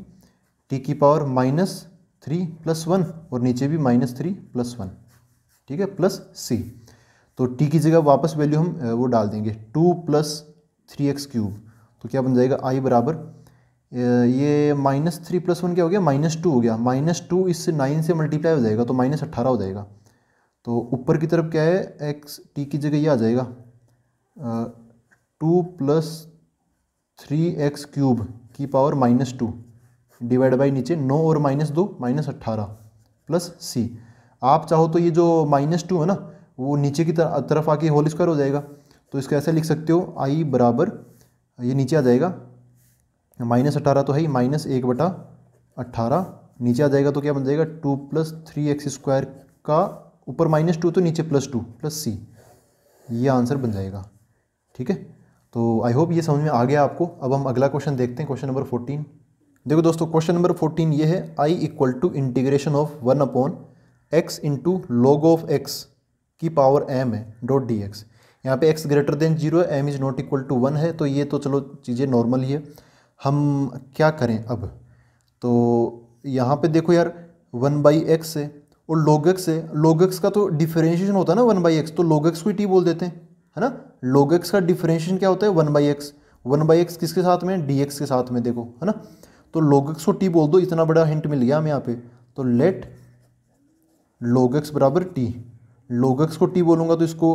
टी की power minus three plus one और नीचे भी माइनस थ्री प्लस वन ठीक है प्लस सी तो टी की जगह वापस वैल्यू हम वो डाल देंगे two plus three x cube तो क्या बन जाएगा आई बराबर ये माइनस थ्री प्लस वन क्या हो गया माइनस टू हो गया माइनस टू इस नाइन से मल्टीप्लाई हो जाएगा तो माइनस अट्ठारह हो जाएगा तो ऊपर की तरफ क्या है एक्स टी की जगह ये आ जाएगा two plus three x cube की power minus two divide by नीचे नौ और माइनस दो माइनस अट्ठारह प्लस सी आप चाहो तो ये जो माइनस टू है ना वो नीचे की तरफ आके होल स्क्वायर हो जाएगा तो इसको ऐसे लिख सकते हो आई बराबर ये नीचे आ जाएगा माइनस अट्ठारह तो है ही माइनस एक बटा अट्ठारह नीचे आ जाएगा तो क्या बन जाएगा two plus three x square का ऊपर माइनस टू तो नीचे प्लस टू प्लस सी ये आंसर बन जाएगा ठीक है तो आई होप ये समझ में आ गया आपको अब हम अगला क्वेश्चन देखते हैं क्वेश्चन नंबर फोर्टीन देखो दोस्तों क्वेश्चन नंबर फोर्टीन ये है I equal to integration of one upon x into log of x की पावर एम है डॉट डी एक्स यहाँ पे एक्स ग्रेटर देन जीरो है m is not equal to one है तो ये तो चलो चीज़ें नॉर्मल ही है हम क्या करें अब तो यहाँ पे देखो यार वन बाई एक्स है और लॉग एक्स है लॉग एक्स का तो डिफरेंशिएशन होता है ना वन बाई एक्स तो लॉग एक्स को टी बोल देते हैं है ना लॉग एक्स का डिफरेंशिएशन क्या होता है one by x one by x किसके साथ में डी एक्स के साथ में देखो है ना तो लोगक्स को टी बोल दो इतना बड़ा हिंट मिल गया हमें यहाँ पे तो लेट लोगक्स बराबर टी लोगक्स को टी बोलूँगा तो इसको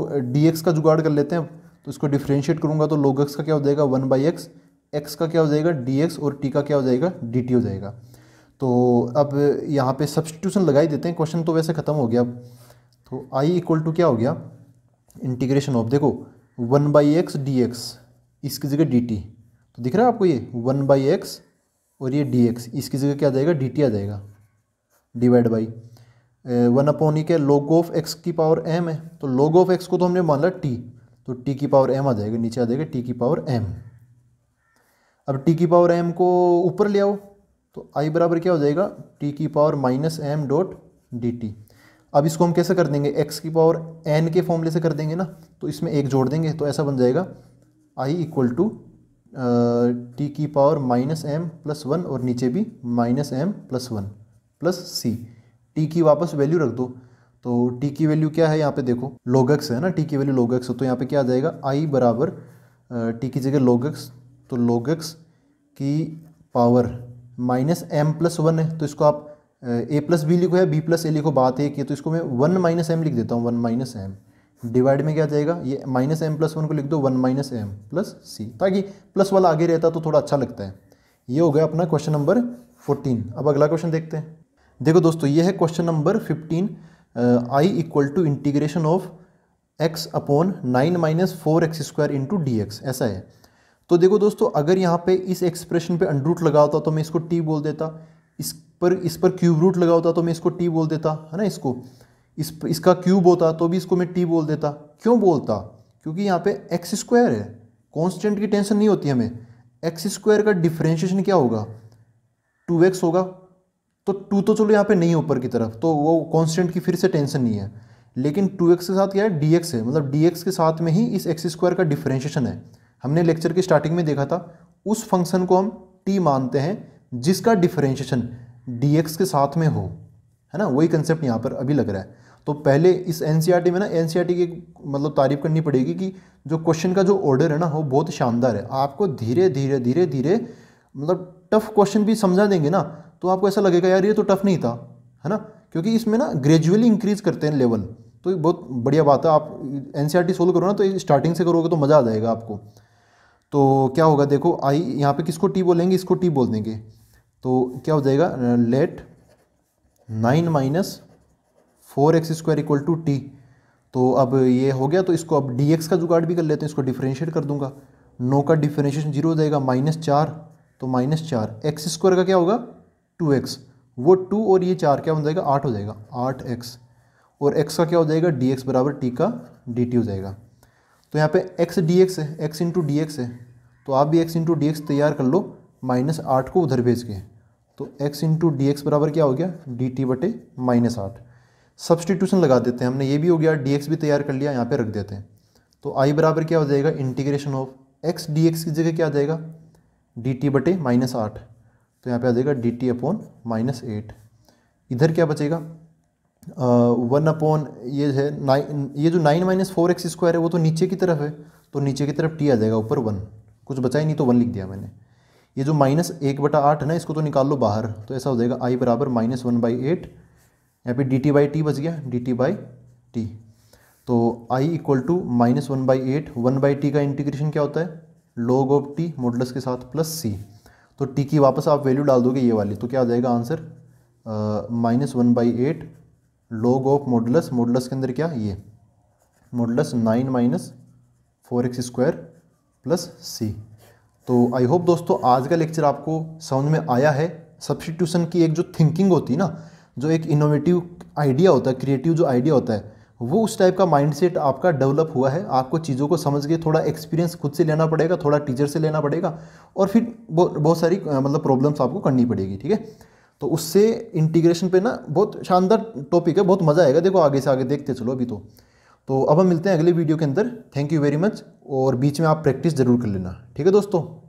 एक्स का जुगाड़ कर लेते हैं तो इसको डिफ्रेंशिएट करूँगा तो लोगक्स का क्या हो जाएगा वन बाई एक्स एक्स का क्या हो जाएगा एक्स और टी का क्या हो जाएगा टी हो जाएगा तो अब यहाँ पे सब्सटीट्यूशन लगाई देते हैं क्वेश्चन तो वैसे ख़त्म हो गया अब तो आई इक्वल टू क्या हो गया इंटीग्रेशन ऑफ देखो one by x D x इसकी जगह डी टी तो दिख रहा है आपको ये वन बाई एक्स और ये डी एक्स इसकी जगह क्या आ जाएगा डी टी आ जाएगा divide by one upon e के लोग ऑफ एक्स की पावर एम है तो लोग ऑफ एक्स को तो हमने मान लिया टी तो टी की पावर एम आ जाएगा नीचे आ जाएगा टी की पावर एम अब टी की पावर एम को ऊपर ले आओ तो आई बराबर क्या हो जाएगा टी की power minus m dot d t अब इसको हम कैसे कर देंगे एक्स की पावर एन के फॉर्मूले से कर देंगे ना तो इसमें एक जोड़ देंगे तो ऐसा बन जाएगा आई इक्वल टू टी की power minus m plus one और नीचे भी minus m plus one plus c t की वापस वैल्यू रख दो तो टी की वैल्यू क्या है यहाँ पे देखो लोगक्स है ना टी की वैल्यू लोगक्स तो यहाँ पे क्या आ जाएगा आई बराबर टी की जगह लोगक्स तो लोगक्स की power minus m plus one है तो इसको आप ए प्लस बी लिखो या बी प्लस ए लिखो बात है कि तो इसको मैं वन माइनस एम लिख देता हूँ वन माइनस एम डिवाइड में क्या जाएगा ये माइनस एम प्लस वन को लिख दो one minus m plus c ताकि प्लस वाला आगे रहता तो थोड़ा अच्छा लगता है ये हो गया अपना क्वेश्चन नंबर फोर्टीन अब अगला क्वेश्चन देखते हैं देखो दोस्तों ये है question number fifteen I equal to integration of x upon nine minus four x square into D x ऐसा है तो देखो दोस्तों अगर यहाँ पे इस एक्सप्रेशन पे अंडरूट लगा होता तो मैं इसको टी बोल देता इस पर इस पर क्यूब रूट लगा होता तो मैं इसको टी बोल देता है ना इसको इस इसका क्यूब होता तो भी इसको मैं टी बोल देता क्यों बोलता क्योंकि यहाँ पे एक्स स्क्वायर है कांस्टेंट की टेंशन नहीं होती हमें एक्स स्क्वायर का डिफ्रेंशिएशन क्या होगा टू एक्स होगा तो टू तो चलो यहाँ पे नहीं ऊपर की तरफ तो वो कांस्टेंट की फिर से टेंशन नहीं है लेकिन टू एक्स के साथ क्या है डी एक्स है मतलब डी एक्स के साथ में ही इस एक्स स्क्वायर का डिफ्रेंशिएशन है हमने लेक्चर की स्टार्टिंग में देखा था उस फंक्शन को हम टी मानते हैं जिसका डिफ्रेंशिएशन डी एक्स के साथ में हो है ना वही कंसेप्ट यहाँ पर अभी लग रहा है तो पहले इस एन e में ना एन e की मतलब तारीफ करनी पड़ेगी कि जो क्वेश्चन का जो ऑर्डर है ना वो बहुत शानदार है आपको धीरे धीरे धीरे धीरे मतलब टफ़ क्वेश्चन भी समझा देंगे ना तो आपको ऐसा लगेगा यार ये तो टफ़ नहीं था है ना क्योंकि इसमें ना ग्रेजुअली इंक्रीज करते हैं लेवल तो ये बहुत बढ़िया बात है आप एन सोल्व e करो ना तो स्टार्टिंग से करोगे तो मज़ा आ जाएगा आपको तो क्या होगा देखो आई यहाँ पे किसको टी बोलेंगे इसको टी बोल देंगे तो क्या हो जाएगा let nine minus four x square equal to t तो अब ये हो गया तो इसको अब डी एक्स का जुगाड़ भी कर लेते हैं इसको डिफ्रेंशिएट कर दूंगा नौ का डिफ्रेंशिएशन जीरो हो जाएगा माइनस चार तो माइनस चार एक्स स्क्वायर का क्या होगा टू एक्स वो टू और ये चार क्या हो जाएगा आठ हो जाएगा आठ एक्स और एक्स का क्या हो जाएगा डी एक्स बराबर टी का डी टी हो जाएगा तो यहाँ पर एक्स डी एक्स है एक्स इंटू डी एक्स है तो आप भी एक्स इंटू डी एक्स तैयार कर लो माइनस आठ को उधर भेज के तो एक्स इंटू डी एक्स बराबर क्या हो गया डी टी बटे माइनस आठ सब्सटीट्यूशन लगा देते हैं हमने ये भी हो गया डी भी तैयार कर लिया यहाँ पर रख देते हैं तो आई बराबर क्या हो जाएगा इंटीग्रेशन ऑफ एक्स डी की जगह क्या आ जाएगा डी टी बटे माइनस आठ तो यहाँ पे आ जाएगा D T upon minus eight इधर क्या बचेगा वन अपॉन ये है नाइन ये जो nine minus four x square है वो तो नीचे की तरफ है तो नीचे की तरफ टी आ जाएगा ऊपर वन कुछ बचा ही नहीं तो वन लिख दिया मैंने ये जो माइनस एक बटा आठ है ना इसको तो निकाल लो बाहर तो ऐसा हो जाएगा आई बराबर माइनस वन बाई एट यहाँ पे डी टी बाई टी बच गया डी टी बाई टी तो I equal to minus one by eight one by T का इंटीग्रेशन क्या होता है लॉग ऑफ टी मोडलस के साथ प्लस सी तो टी की वापस आप वैल्यू डाल दोगे ये वाली तो क्या आ जाएगा answer minus one by eight log of modulus modulus के अंदर क्या ये modulus nine minus four x square plus c तो आई होप दोस्तों आज का लेक्चर आपको समझ में आया है सब्सटीट्यूशन की एक जो थिंकिंग होती है ना जो एक इनोवेटिव आइडिया होता है क्रिएटिव जो आइडिया होता है वो उस टाइप का माइंडसेट आपका डेवलप हुआ है आपको चीज़ों को समझ के थोड़ा एक्सपीरियंस खुद से लेना पड़ेगा थोड़ा टीचर से लेना पड़ेगा और फिर बहुत सारी मतलब प्रॉब्लम्स आपको करनी पड़ेगी ठीक है तो उससे इंटीग्रेशन पे ना बहुत शानदार टॉपिक है बहुत मज़ा आएगा देखो आगे से आगे देखते चलो अभी तो तो अब हम मिलते हैं अगले वीडियो के अंदर थैंक यू वेरी मच और बीच में आप प्रैक्टिस ज़रूर कर लेना ठीक है दोस्तों